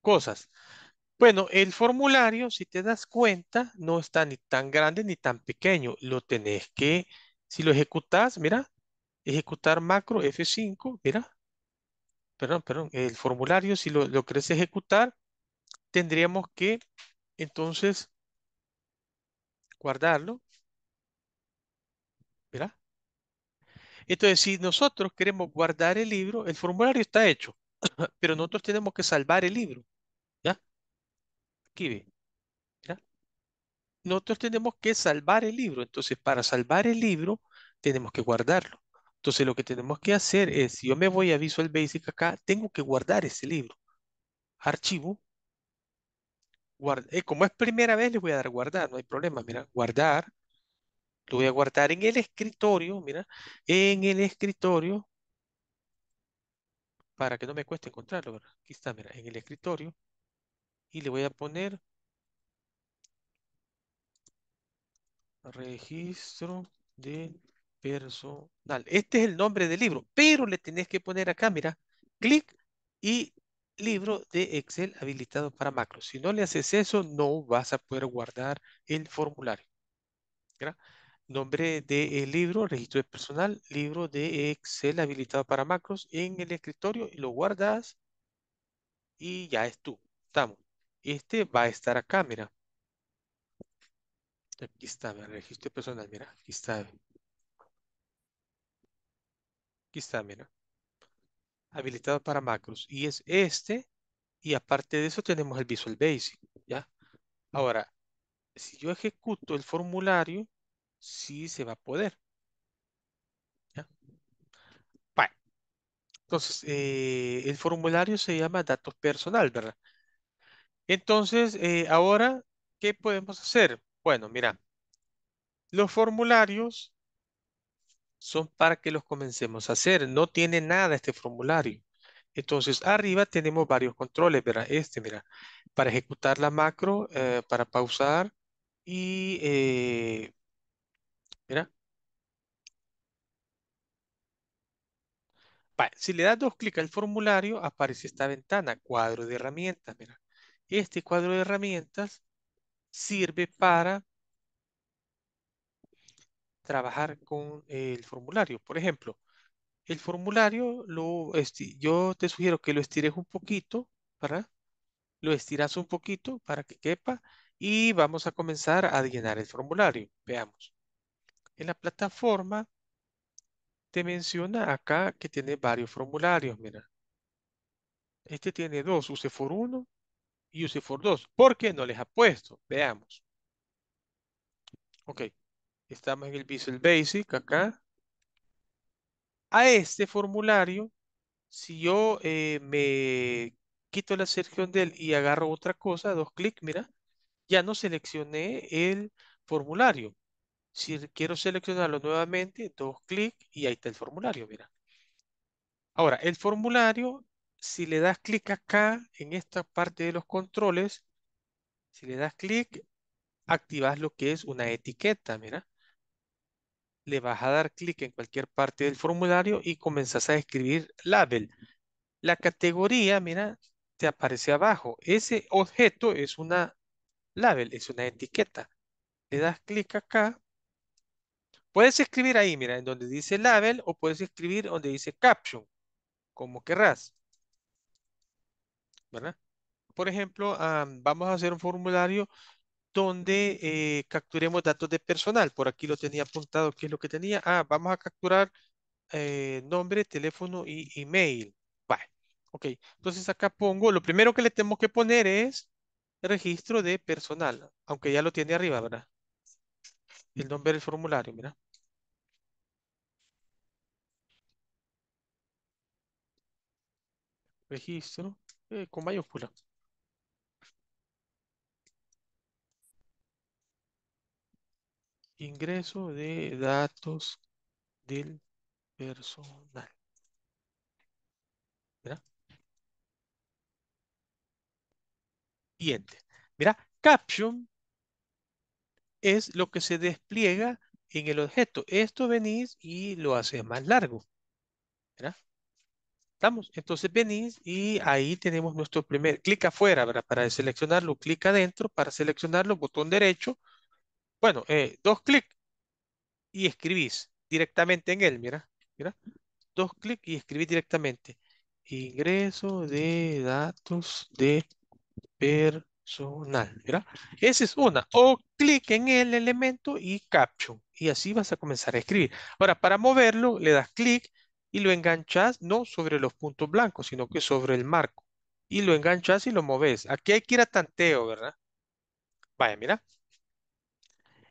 A: cosas. Bueno, el formulario, si te das cuenta, no está ni tan grande ni tan pequeño. Lo tenés que, si lo ejecutas, mira, ejecutar macro F5, mira. Perdón, perdón, el formulario, si lo, lo querés ejecutar, tendríamos que, entonces, guardarlo. Mira. Entonces, si nosotros queremos guardar el libro, el formulario está hecho, [coughs] pero nosotros tenemos que salvar el libro. Nosotros tenemos que salvar el libro. Entonces, para salvar el libro, tenemos que guardarlo. Entonces, lo que tenemos que hacer es, si yo me voy a Visual Basic acá, tengo que guardar ese libro. Archivo. Eh, como es primera vez, le voy a dar guardar, no hay problema. Mira, guardar. Lo voy a guardar en el escritorio, mira, en el escritorio, para que no me cueste encontrarlo, Aquí está, mira, en el escritorio y le voy a poner registro de personal. Este es el nombre del libro, pero le tenés que poner acá, mira, clic y libro de Excel habilitado para macros. Si no le haces eso, no vas a poder guardar el formulario. Nombre del libro, registro de personal, libro de Excel habilitado para macros en el escritorio y lo guardas y ya es tú. Estamos. Este va a estar acá, mira. Aquí está, el registro personal, mira. Aquí está. Aquí está, mira. Habilitado para macros. Y es este. Y aparte de eso tenemos el Visual Basic, ¿ya? Ahora, si yo ejecuto el formulario, sí se va a poder. ¿ya? Entonces, eh, el formulario se llama datos personal, ¿verdad? Entonces, eh, ahora, ¿qué podemos hacer? Bueno, mira, los formularios son para que los comencemos a hacer. No tiene nada este formulario. Entonces, arriba tenemos varios controles, ¿verdad? Este, mira, para ejecutar la macro, eh, para pausar y, eh, mira. si le das dos clics al formulario, aparece esta ventana, cuadro de herramientas, mira. Este cuadro de herramientas sirve para trabajar con el formulario. Por ejemplo, el formulario lo yo te sugiero que lo estires un poquito, ¿verdad? Lo estiras un poquito para que quepa y vamos a comenzar a llenar el formulario. Veamos. En la plataforma te menciona acá que tiene varios formularios, mira. Este tiene dos, for 1 use for 2, qué no les ha puesto. Veamos. Ok, estamos en el Visual Basic acá. A este formulario, si yo eh, me quito la sección del y agarro otra cosa, dos clic mira, ya no seleccioné el formulario. Si quiero seleccionarlo nuevamente, dos clic y ahí está el formulario, mira. Ahora, el formulario si le das clic acá, en esta parte de los controles, si le das clic, activas lo que es una etiqueta, mira. Le vas a dar clic en cualquier parte del formulario y comenzas a escribir label. La categoría, mira, te aparece abajo. Ese objeto es una label, es una etiqueta. Le das clic acá. Puedes escribir ahí, mira, en donde dice label o puedes escribir donde dice caption, como querrás. ¿verdad? Por ejemplo, ah, vamos a hacer un formulario donde eh, capturemos datos de personal. Por aquí lo tenía apuntado, ¿qué es lo que tenía? Ah, vamos a capturar eh, nombre, teléfono y email. Vale, ok. Entonces acá pongo, lo primero que le tengo que poner es registro de personal, aunque ya lo tiene arriba, ¿verdad? El nombre del formulario, mira. Registro. Eh, con mayúscula. Ingreso de datos del personal. ¿Verdad? Siguiente. Mira, caption es lo que se despliega en el objeto. Esto venís y lo haces más largo. ¿verdad? Entonces venís y ahí tenemos nuestro primer, clic afuera, Para seleccionarlo, clic adentro, para seleccionarlo, botón derecho. Bueno, eh, dos clic y escribís directamente en él, mira, mira. Dos clic y escribís directamente. Ingreso de datos de personal, mira. Esa es una. O clic en el elemento y caption. Y así vas a comenzar a escribir. Ahora, para moverlo, le das clic y lo enganchas no sobre los puntos blancos, sino que sobre el marco. Y lo enganchas y lo moves. Aquí hay que ir a tanteo, ¿verdad? Vaya, mira.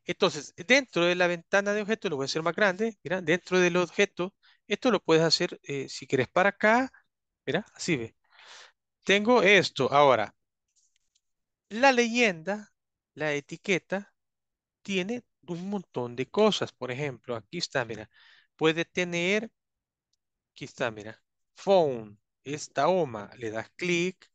A: Entonces, dentro de la ventana de objeto, lo voy a hacer más grande, mira, dentro del objeto, esto lo puedes hacer, eh, si quieres, para acá, mira, así ve. Tengo esto, ahora, la leyenda, la etiqueta, tiene un montón de cosas, por ejemplo, aquí está, mira, puede tener Aquí está, mira. Phone es Taoma. Le das clic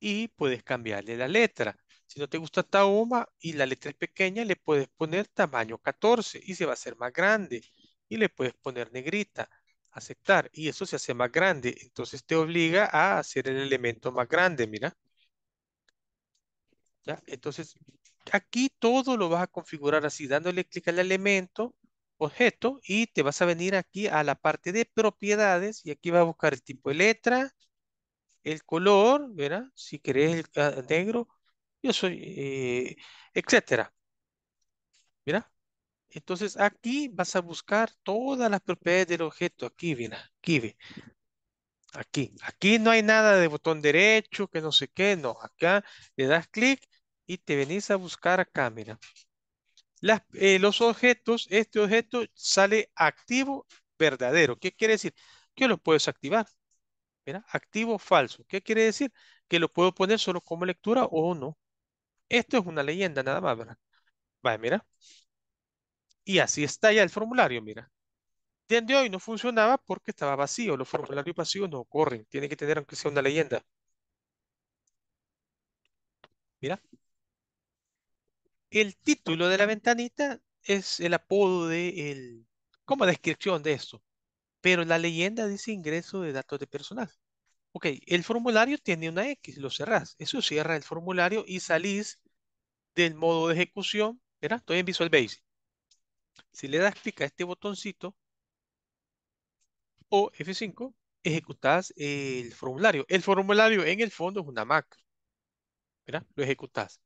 A: y puedes cambiarle la letra. Si no te gusta Taoma y la letra es pequeña, le puedes poner tamaño 14 y se va a hacer más grande. Y le puedes poner negrita, aceptar. Y eso se hace más grande. Entonces te obliga a hacer el elemento más grande, mira. Entonces, aquí todo lo vas a configurar así, dándole clic al elemento objeto y te vas a venir aquí a la parte de propiedades y aquí vas a buscar el tipo de letra, el color, ¿verdad? Si querés el ah, negro, yo soy, eh, etcétera. Mira, entonces aquí vas a buscar todas las propiedades del objeto. Aquí, mira, aquí Aquí, aquí no hay nada de botón derecho, que no sé qué, no. Acá le das clic y te venís a buscar acá, mira. Eh, los objetos, este objeto sale activo verdadero. ¿Qué quiere decir? Que lo puedes activar. Mira, activo falso. ¿Qué quiere decir? Que lo puedo poner solo como lectura o no. Esto es una leyenda nada más, ¿verdad? Vale, mira. Y así está ya el formulario, mira. De hoy no funcionaba porque estaba vacío. Los formularios vacíos no corren. Tiene que tener aunque sea una leyenda. Mira. El título de la ventanita es el apodo de el, como descripción de esto, pero la leyenda dice ingreso de datos de personal. Ok, el formulario tiene una X, lo cerrás. Eso cierra el formulario y salís del modo de ejecución. ¿verdad? Estoy en Visual Basic. Si le das clic a este botoncito o F5, ejecutás el formulario. El formulario en el fondo es una macro. Lo ejecutás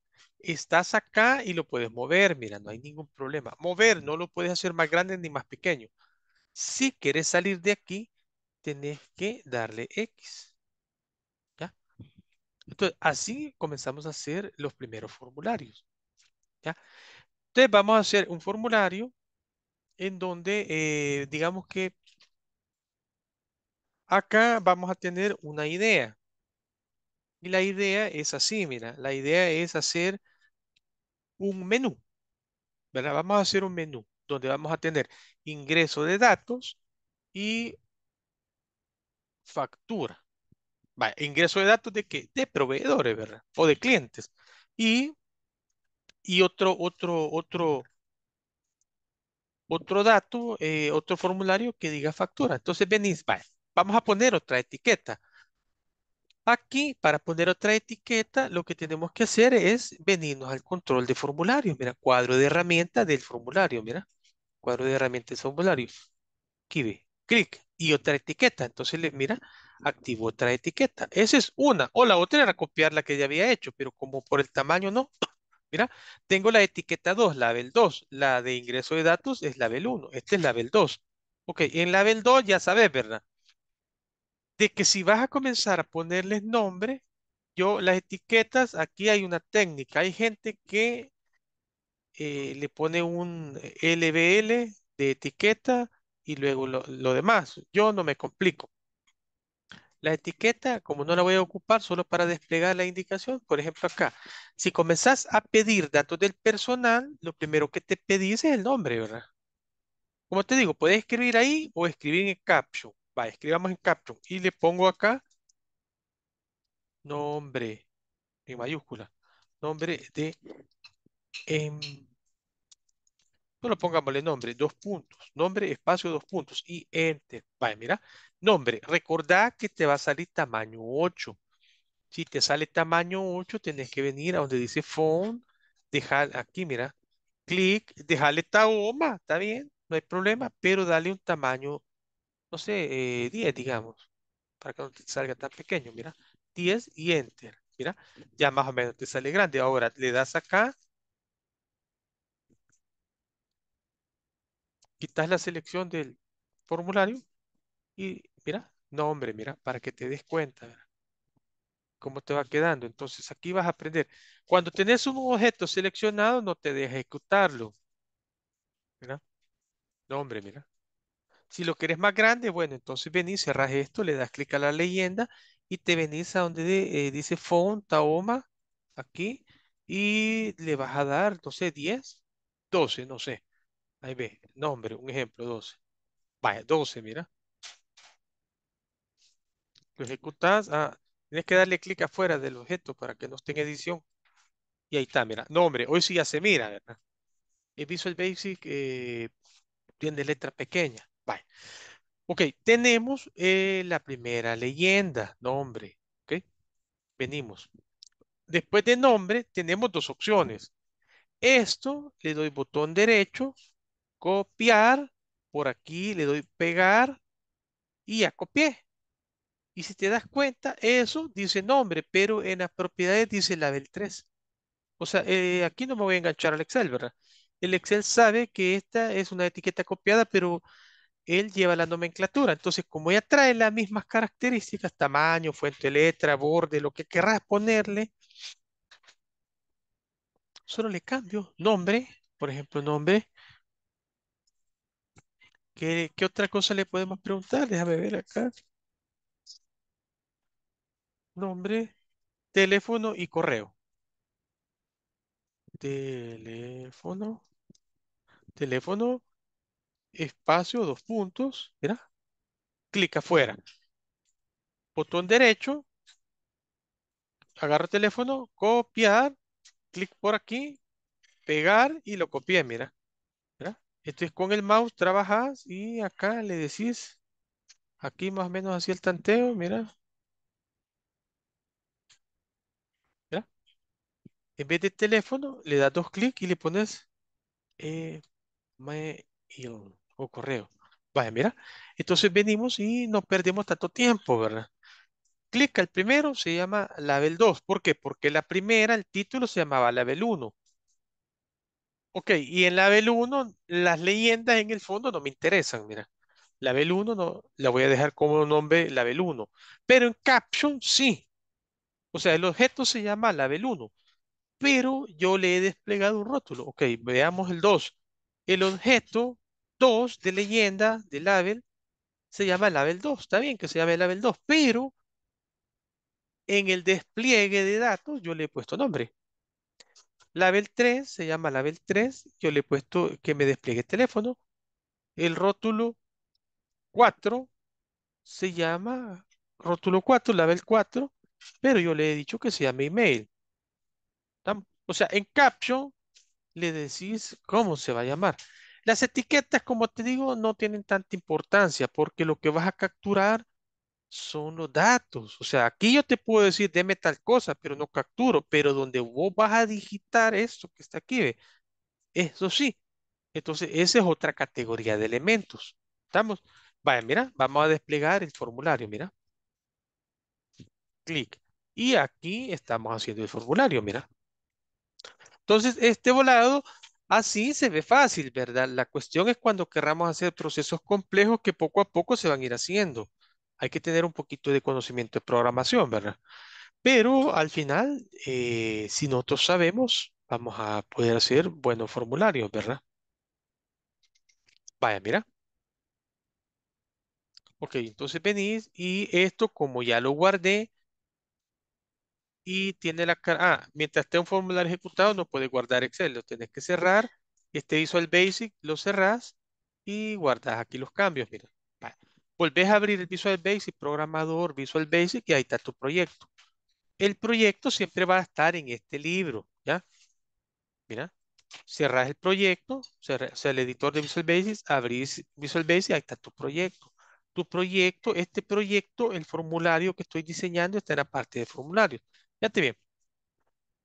A: estás acá y lo puedes mover, mira, no hay ningún problema. Mover, no lo puedes hacer más grande ni más pequeño. Si quieres salir de aquí, tenés que darle X. ¿Ya? Entonces, así comenzamos a hacer los primeros formularios. ¿Ya? Entonces, vamos a hacer un formulario en donde, eh, digamos que acá vamos a tener una idea. Y la idea es así, mira, la idea es hacer un menú, ¿verdad? Vamos a hacer un menú donde vamos a tener ingreso de datos y factura. Vale, ingreso de datos de qué? De proveedores, ¿verdad? O de clientes. Y, y otro, otro, otro, otro dato, eh, otro formulario que diga factura. Entonces venís, vamos a poner otra etiqueta. Aquí, para poner otra etiqueta, lo que tenemos que hacer es venirnos al control de formulario. Mira, cuadro de herramienta del formulario, mira. Cuadro de herramientas del formulario. Aquí ve, clic y otra etiqueta. Entonces, mira, activo otra etiqueta. Esa es una. O la otra era copiar la que ya había hecho, pero como por el tamaño no. [clears throat] Mira, tengo la etiqueta 2, label 2. La de ingreso de datos es label 1. Este es label 2. Ok, en label 2 ya sabes, ¿verdad? de que si vas a comenzar a ponerles nombre, yo las etiquetas, aquí hay una técnica. Hay gente que eh, le pone un LBL de etiqueta y luego lo, demás. Yo no me complico. La etiqueta, como no la voy a ocupar solo para desplegar la indicación, por ejemplo acá, si comenzás a pedir datos del personal, lo primero que te pedís es el nombre, ¿verdad? Como te digo, puedes escribir ahí o escribir en caption. Va, escribamos en Caption y le pongo acá nombre en mayúscula. Nombre de... no em, solo pongámosle nombre, dos puntos. Nombre, espacio, dos puntos. Y enter. Va, mira. Nombre. Recordá que te va a salir tamaño 8. Si te sale tamaño 8, tenés que venir a donde dice phone. Dejar aquí, mira. Clic. Dejarle taoma, Está bien. No hay problema. Pero dale un tamaño no sé, 10, eh, digamos, para que no te salga tan pequeño, mira, 10 y Enter, mira, ya más o menos te sale grande. Ahora le das acá, quitas la selección del formulario y mira, nombre, mira, para que te des cuenta, cómo te va quedando. Entonces aquí vas a aprender. Cuando tenés un objeto seleccionado, no te deja ejecutarlo. Mira, nombre, mira. Si lo querés más grande, bueno, entonces venís, cerras esto, le das clic a la leyenda y te venís a donde eh, dice font, Taoma, aquí, y le vas a dar, no 10, 12, no sé. Ahí ve, nombre, un ejemplo, 12. Vaya, 12, mira. Lo ejecutas, ah, tienes que darle clic afuera del objeto para que no esté en edición. Y ahí está, mira, nombre, hoy sí ya se mira, ¿verdad? El Visual Basic eh, tiene letra pequeña. Bye. Ok, tenemos eh, la primera leyenda, nombre. Ok, venimos. Después de nombre, tenemos dos opciones. Esto le doy botón derecho, copiar. Por aquí le doy pegar y ya copié. Y si te das cuenta, eso dice nombre, pero en las propiedades dice label 3. O sea, eh, aquí no me voy a enganchar al Excel, ¿verdad? El Excel sabe que esta es una etiqueta copiada, pero él lleva la nomenclatura. Entonces, como ya trae las mismas características, tamaño, fuente letra, borde, lo que querrás ponerle, solo le cambio nombre, por ejemplo, nombre. ¿Qué, qué otra cosa le podemos preguntar? Déjame ver acá. Nombre, teléfono y correo. Teléfono, teléfono espacio, dos puntos, mira, clic afuera. Botón derecho, agarra teléfono, copiar, clic por aquí, pegar y lo copié, mira. Esto es con el mouse, trabajas y acá le decís, aquí más o menos así el tanteo, mira. mira. En vez de teléfono, le das dos clics y le pones eh, mail o correo. Vaya, mira. Entonces venimos y no perdemos tanto tiempo, ¿verdad? Clica el primero, se llama Label 2. ¿Por qué? Porque la primera, el título se llamaba Label 1. Ok, y en Label 1, las leyendas en el fondo no me interesan, mira. Label 1 no, la voy a dejar como nombre Label 1. Pero en Caption sí. O sea, el objeto se llama Label 1. Pero yo le he desplegado un rótulo. Ok, veamos el 2. El objeto 2 de leyenda, de Label, se llama Label 2. Está bien que se llame Label 2, pero en el despliegue de datos yo le he puesto nombre. Label 3 se llama Label 3, yo le he puesto que me despliegue el teléfono. El rótulo 4 se llama rótulo 4, Label 4, pero yo le he dicho que se llame email. O sea, en caption le decís cómo se va a llamar. Las etiquetas, como te digo, no tienen tanta importancia porque lo que vas a capturar son los datos. O sea, aquí yo te puedo decir, deme tal cosa, pero no capturo. Pero donde vos vas a digitar esto que está aquí, eso sí. Entonces, esa es otra categoría de elementos. ¿Estamos? Vaya, mira, vamos a desplegar el formulario, mira. Clic. Y aquí estamos haciendo el formulario, mira. Entonces, este volado Así ah, se ve fácil, ¿verdad? La cuestión es cuando querramos hacer procesos complejos que poco a poco se van a ir haciendo. Hay que tener un poquito de conocimiento de programación, ¿verdad? Pero al final, eh, si nosotros sabemos, vamos a poder hacer buenos formularios, ¿verdad? Vaya, mira. Ok, entonces venís y esto como ya lo guardé, y tiene la cara. Ah, mientras esté un formulario ejecutado, no puedes guardar Excel, lo tienes que cerrar. Este Visual Basic, lo cerrás y guardas aquí los cambios. Mira, volvés a abrir el Visual Basic, programador, Visual Basic y ahí está tu proyecto. El proyecto siempre va a estar en este libro, ¿ya? Mira, cerrás el proyecto, el editor de Visual Basic, abrís Visual Basic, ahí está tu proyecto tu proyecto, este proyecto, el formulario que estoy diseñando está en la parte de formulario. Fíjate bien.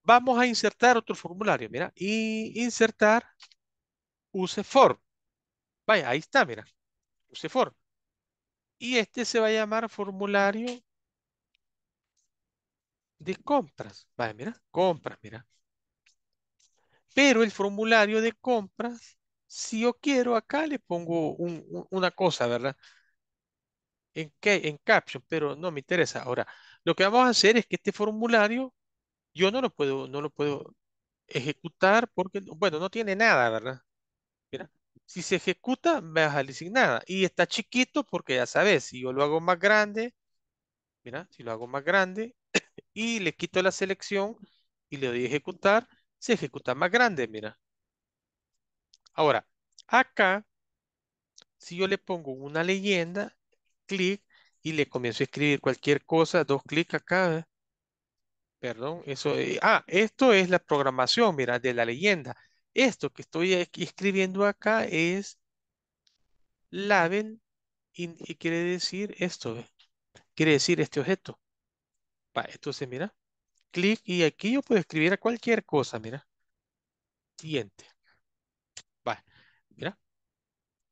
A: Vamos a insertar otro formulario, mira. Y insertar use form. Vaya, ahí está, mira. Use form. Y este se va a llamar formulario de compras. Vaya, mira, compras, mira. Pero el formulario de compras, si yo quiero, acá le pongo una cosa, ¿verdad? En, en caption, pero no me interesa. Ahora, lo que vamos a hacer es que este formulario yo no lo puedo, no lo puedo ejecutar porque, bueno, no tiene nada, ¿verdad? Mira, si se ejecuta, me va a sin nada. Y está chiquito porque ya sabes, si yo lo hago más grande, mira, si lo hago más grande [coughs] y le quito la selección y le doy ejecutar, se ejecuta más grande, mira. Ahora, acá, si yo le pongo una leyenda, clic, y le comienzo a escribir cualquier cosa, dos clics acá. Perdón, eso. Eh, ah, esto es la programación, mira, de la leyenda. Esto que estoy escribiendo acá es label y, quiere decir esto. Quiere decir este objeto. Va, entonces, mira, clic y aquí yo puedo escribir a cualquier cosa, mira. Siguiente. Va, mira.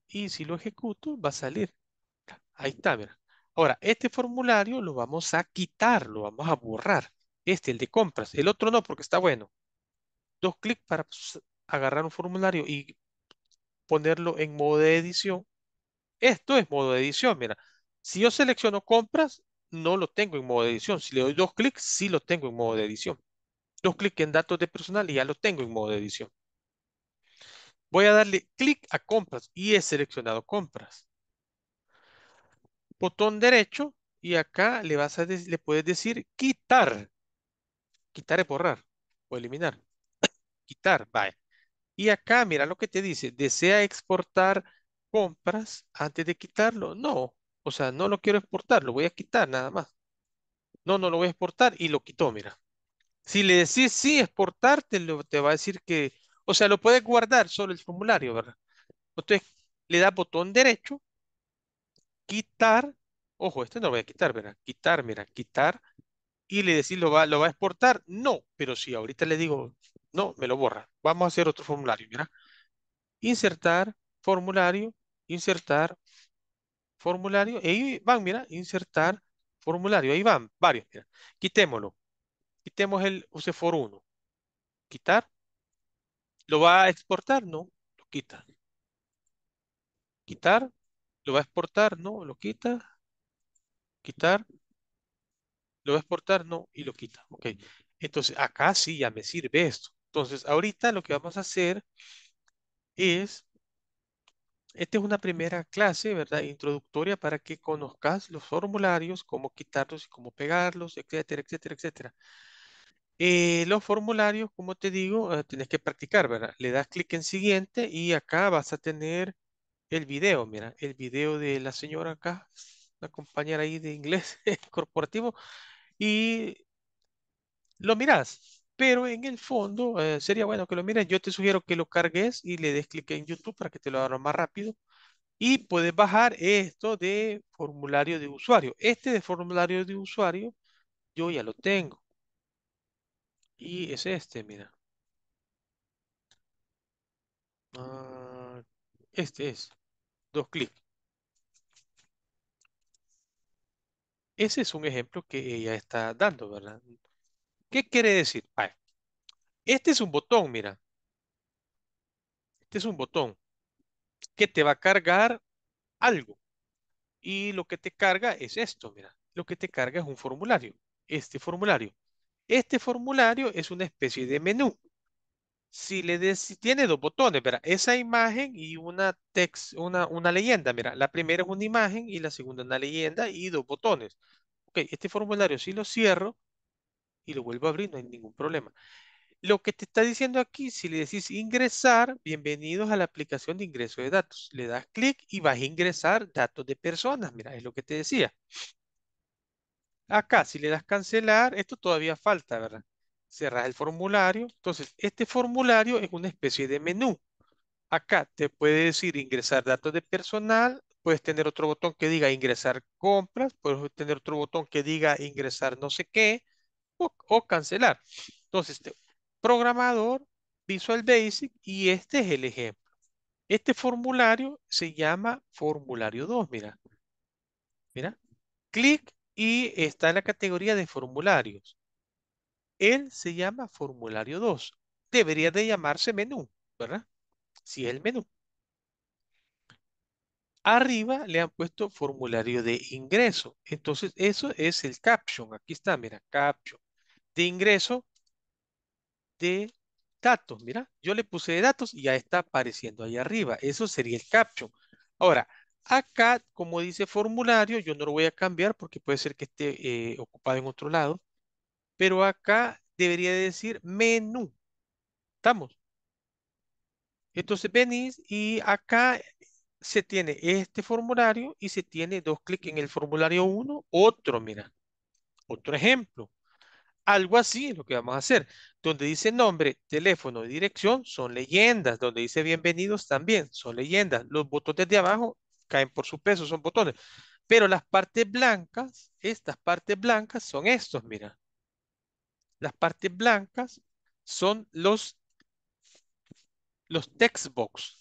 A: Y si lo ejecuto, va a salir. Ahí está, mira. Ahora, este formulario lo vamos a quitar, lo vamos a borrar. Este, el de compras. El otro no, porque está bueno. Dos clics para pues, agarrar un formulario y ponerlo en modo de edición. Esto es modo de edición, mira. Si yo selecciono compras, no lo tengo en modo de edición. Si le doy dos clics, sí lo tengo en modo de edición. Dos clics en datos de personal y ya lo tengo en modo de edición. Voy a darle clic a compras y he seleccionado compras botón derecho y acá le, vas a le puedes decir quitar. Quitar es borrar o eliminar. [coughs] quitar, vaya. Y acá mira lo que te dice. ¿Desea exportar compras antes de quitarlo? No. O sea, no lo quiero exportar, lo voy a quitar nada más. No, no lo voy a exportar y lo quitó, mira. Si le decís sí, exportar, te, lo, te va a decir que, o sea, lo puedes guardar solo el formulario, ¿verdad? Entonces, le da botón derecho quitar, ojo, este no lo voy a quitar, ¿verdad? quitar, mira, quitar, y le decís, ¿lo va, ¿lo va a exportar? No, pero si ahorita le digo, no, me lo borra. Vamos a hacer otro formulario, mira. Insertar, formulario, insertar, formulario, e ahí van, mira, insertar, formulario, ahí van, varios, mira. Quitémoslo, quitemos el UCFOR 1, quitar, ¿lo va a exportar? No, lo quita. Quitar, ¿Lo va a exportar? No, lo quita. Quitar. ¿Lo va a exportar? No, y lo quita. Ok. Entonces, acá sí ya me sirve esto. Entonces, ahorita lo que vamos a hacer es, esta es una primera clase, ¿verdad? Introductoria para que conozcas los formularios, cómo quitarlos y cómo pegarlos, etcétera, etcétera, etcétera. Eh, los formularios, como te digo, eh, tienes que practicar, ¿verdad? Le das clic en siguiente y acá vas a tener el video, mira, el video de la señora acá, la compañera ahí de inglés [laughs] corporativo, y lo miras, pero en el fondo eh, sería bueno que lo mires. Yo te sugiero que lo cargues y le des clic en YouTube para que te lo haga más rápido. Y puedes bajar esto de formulario de usuario. Este de formulario de usuario yo ya lo tengo. Y es este, mira. Ah, este es dos clics. Ese es un ejemplo que ella está dando, ¿verdad? ¿Qué quiere decir? este es un botón, mira. Este es un botón que te va a cargar algo. Y lo que te carga es esto, mira. Lo que te carga es un formulario. Este formulario. Este formulario es una especie de menú si le tiene dos botones, ¿verdad? Esa imagen y una text, una, una leyenda, mira, la primera es una imagen y la segunda una leyenda y dos botones. Ok, este formulario si lo cierro y lo vuelvo a abrir, no hay ningún problema. Lo que te está diciendo aquí, si le decís ingresar, bienvenidos a la aplicación de ingreso de datos. Le das clic y vas a ingresar datos de personas, mira, es lo que te decía. Acá, si le das cancelar, esto todavía falta, ¿verdad? cerrás el formulario. Entonces, este formulario es una especie de menú. Acá te puede decir ingresar datos de personal, puedes tener otro botón que diga ingresar compras, puedes tener otro botón que diga ingresar no sé qué o, cancelar. Entonces, este programador, Visual Basic y este es el ejemplo. Este formulario se llama formulario 2, mira. Mira, clic y está en la categoría de formularios. Él se llama formulario 2. Debería de llamarse menú, ¿verdad? Si es el menú. Arriba le han puesto formulario de ingreso. Entonces, eso es el caption. Aquí está, mira, caption. De ingreso de datos. Mira, yo le puse de datos y ya está apareciendo ahí arriba. Eso sería el caption. Ahora, acá, como dice formulario, yo no lo voy a cambiar porque puede ser que esté eh, ocupado en otro lado. Pero acá debería decir menú. ¿Estamos? Entonces venís y acá se tiene este formulario y se tiene dos clics en el formulario uno, otro, mira, otro ejemplo. Algo así es lo que vamos a hacer. Donde dice nombre, teléfono y dirección son leyendas. Donde dice bienvenidos también son leyendas. Los botones de abajo caen por su peso, son botones. Pero las partes blancas, estas partes blancas son estos, mira. Las partes blancas son los, los textbox.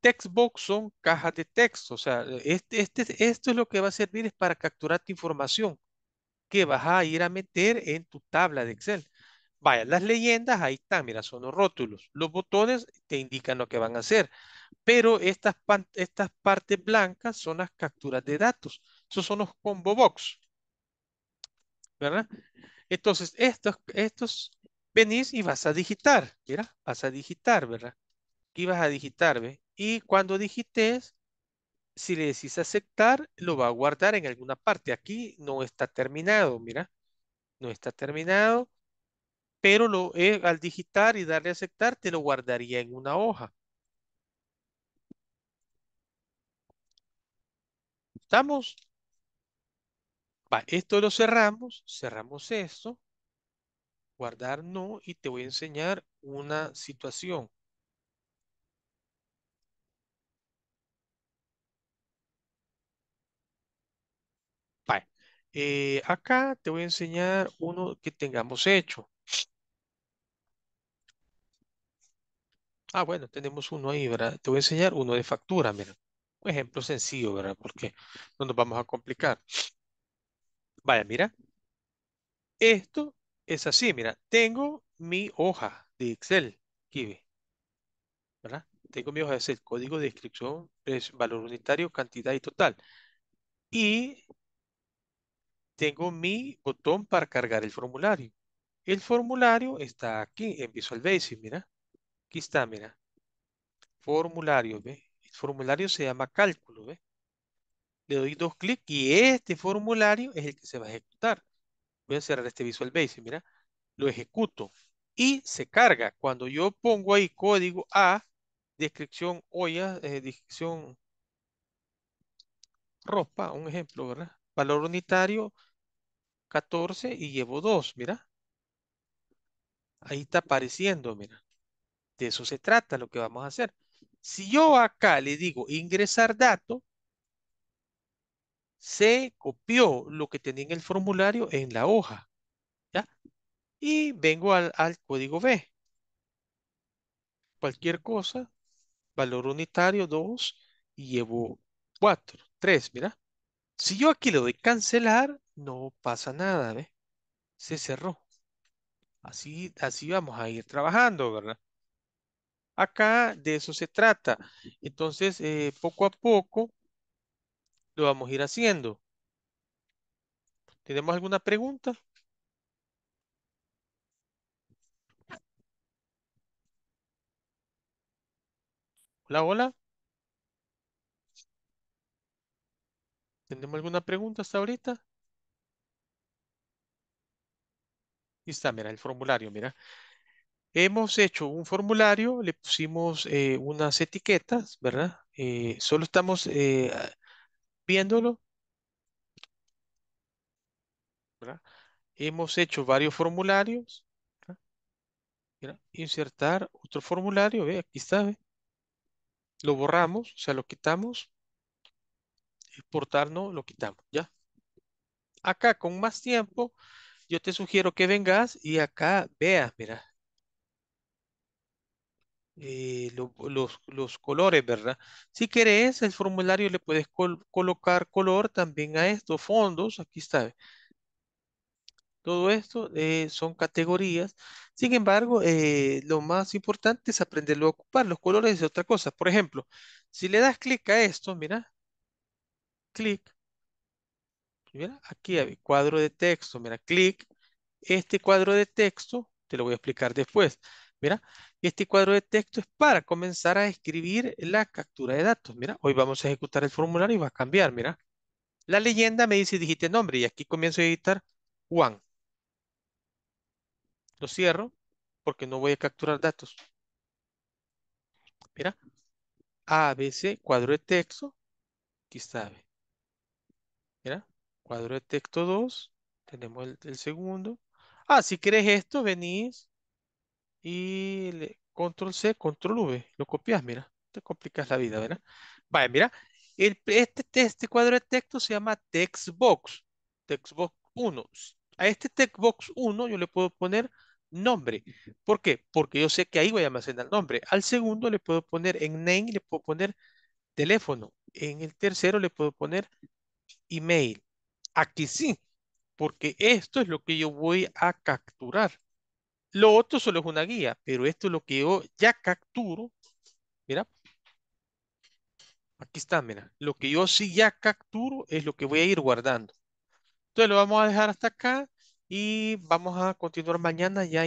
A: Textbox son cajas de texto. O sea, este, este, esto es lo que va a servir es para capturar tu información que vas a ir a meter en tu tabla de Excel. Vaya, las leyendas ahí están, mira, son los rótulos. Los botones te indican lo que van a hacer, pero estas, estas partes blancas son las capturas de datos. Esos son los combo box, ¿verdad? Entonces, estos, estos venís y vas a digitar, ¿verdad? Vas a digitar, ¿verdad? Aquí vas a digitar, ¿ve? Y cuando digites, si le decís aceptar, lo va a guardar en alguna parte. Aquí no está terminado, mira. No está terminado, pero lo, eh, al digitar y darle a aceptar, te lo guardaría en una hoja. ¿Estamos? esto lo cerramos, cerramos esto, guardar no y te voy a enseñar una situación. Eh, acá te voy a enseñar uno que tengamos hecho. Ah, bueno, tenemos uno ahí, ¿verdad? Te voy a enseñar uno de factura, mira. Un ejemplo sencillo, ¿verdad? Porque no nos vamos a complicar. Vaya, mira, esto es así, mira, tengo mi hoja de Excel, ve, ¿verdad? Tengo mi hoja de Excel, código de descripción, es valor unitario, cantidad y total. Y tengo mi botón para cargar el formulario. El formulario está aquí en Visual Basic, mira. Aquí está, mira. Formulario, ¿ve? El formulario se llama cálculo, ¿ve? le doy dos clics y este formulario es el que se va a ejecutar. Voy a cerrar este Visual Basic, mira, lo ejecuto y se carga. Cuando yo pongo ahí código A, descripción olla, eh, descripción ropa, un ejemplo, ¿verdad? Valor unitario 14 y llevo 2, mira. Ahí está apareciendo, mira. De eso se trata lo que vamos a hacer. Si yo acá le digo ingresar dato, se copió lo que tenía en el formulario en la hoja. ¿ya? Y vengo al, código B. Cualquier cosa, valor unitario 2, y llevo 4, 3, mira. Si yo aquí le doy cancelar, no pasa nada, Se cerró. Así, así vamos a ir trabajando, ¿verdad? Acá de eso se trata. Entonces, eh, poco a poco, lo vamos a ir haciendo. ¿Tenemos alguna pregunta? Hola, hola. ¿Tenemos alguna pregunta hasta ahorita? Ahí está, mira, el formulario, mira. Hemos hecho un formulario, le pusimos eh, unas etiquetas, ¿verdad? Eh, solo estamos eh, viéndolo, hemos hecho varios formularios. Insertar otro formulario, ¿ve? aquí está. Lo borramos, o sea, lo quitamos. Exportar no, lo quitamos, ¿ya? Acá con más tiempo, yo te sugiero que vengas y acá veas, mira, eh, los, colores, ¿verdad? Si querés, el formulario le puedes colocar color también a estos fondos. Aquí está. Todo esto eh, son categorías. Sin embargo, eh, lo más importante es aprenderlo a ocupar. Los colores es otra cosa. Por ejemplo, si le das clic a esto, mira, clic, mira, aquí hay cuadro de texto, mira, clic, este cuadro de texto, te lo voy a explicar después, mira, y este cuadro de texto es para comenzar a escribir la captura de datos. Mira, hoy vamos a ejecutar el formulario y va a cambiar, mira. La leyenda me dice, digite nombre y aquí comienzo a editar Juan. Lo cierro porque no voy a capturar datos. Mira, ABC, cuadro de texto, aquí está. Mira, cuadro de texto 2, tenemos el, el segundo. Ah, si querés esto, venís y control C, control V, lo copias, mira, te complicas la vida, ¿verdad? vaya mira, este, este cuadro de texto se llama textbox, textbox 1. A este textbox 1 yo le puedo poner nombre. ¿Por qué? Porque yo sé que ahí voy a almacenar nombre. Al segundo le puedo poner en name, le puedo poner teléfono. En el tercero le puedo poner email. Aquí sí, porque esto es lo que yo voy a capturar. Lo otro solo es una guía, pero esto es lo que yo ya capturo. Mira. Aquí está, mira. Lo que yo sí ya capturo es lo que voy a ir guardando. Entonces lo vamos a dejar hasta acá y vamos a continuar mañana ya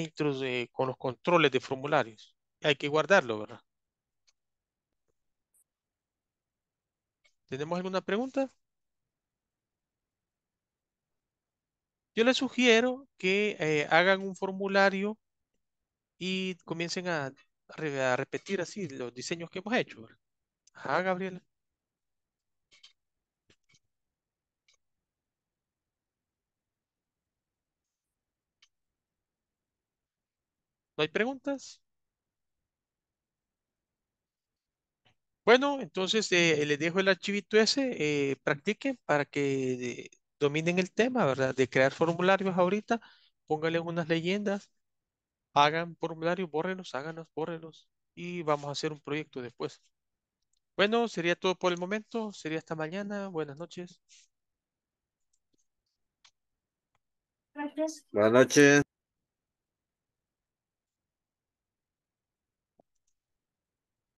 A: con los controles de formularios. Hay que guardarlo, ¿verdad? ¿Tenemos alguna pregunta? Yo les sugiero que eh, hagan un formulario y comiencen a, repetir así los diseños que hemos hecho. Ah, Gabriela. ¿No hay preguntas? Bueno, entonces eh, les dejo el archivito ese, eh, practiquen para que dominen el tema, ¿verdad? De crear formularios ahorita, pónganle unas leyendas, hagan formularios, bórrenlos, háganlos, bórrelos, y vamos a hacer un proyecto después. Bueno, sería todo por el momento, sería hasta mañana, buenas noches. Buenas noches.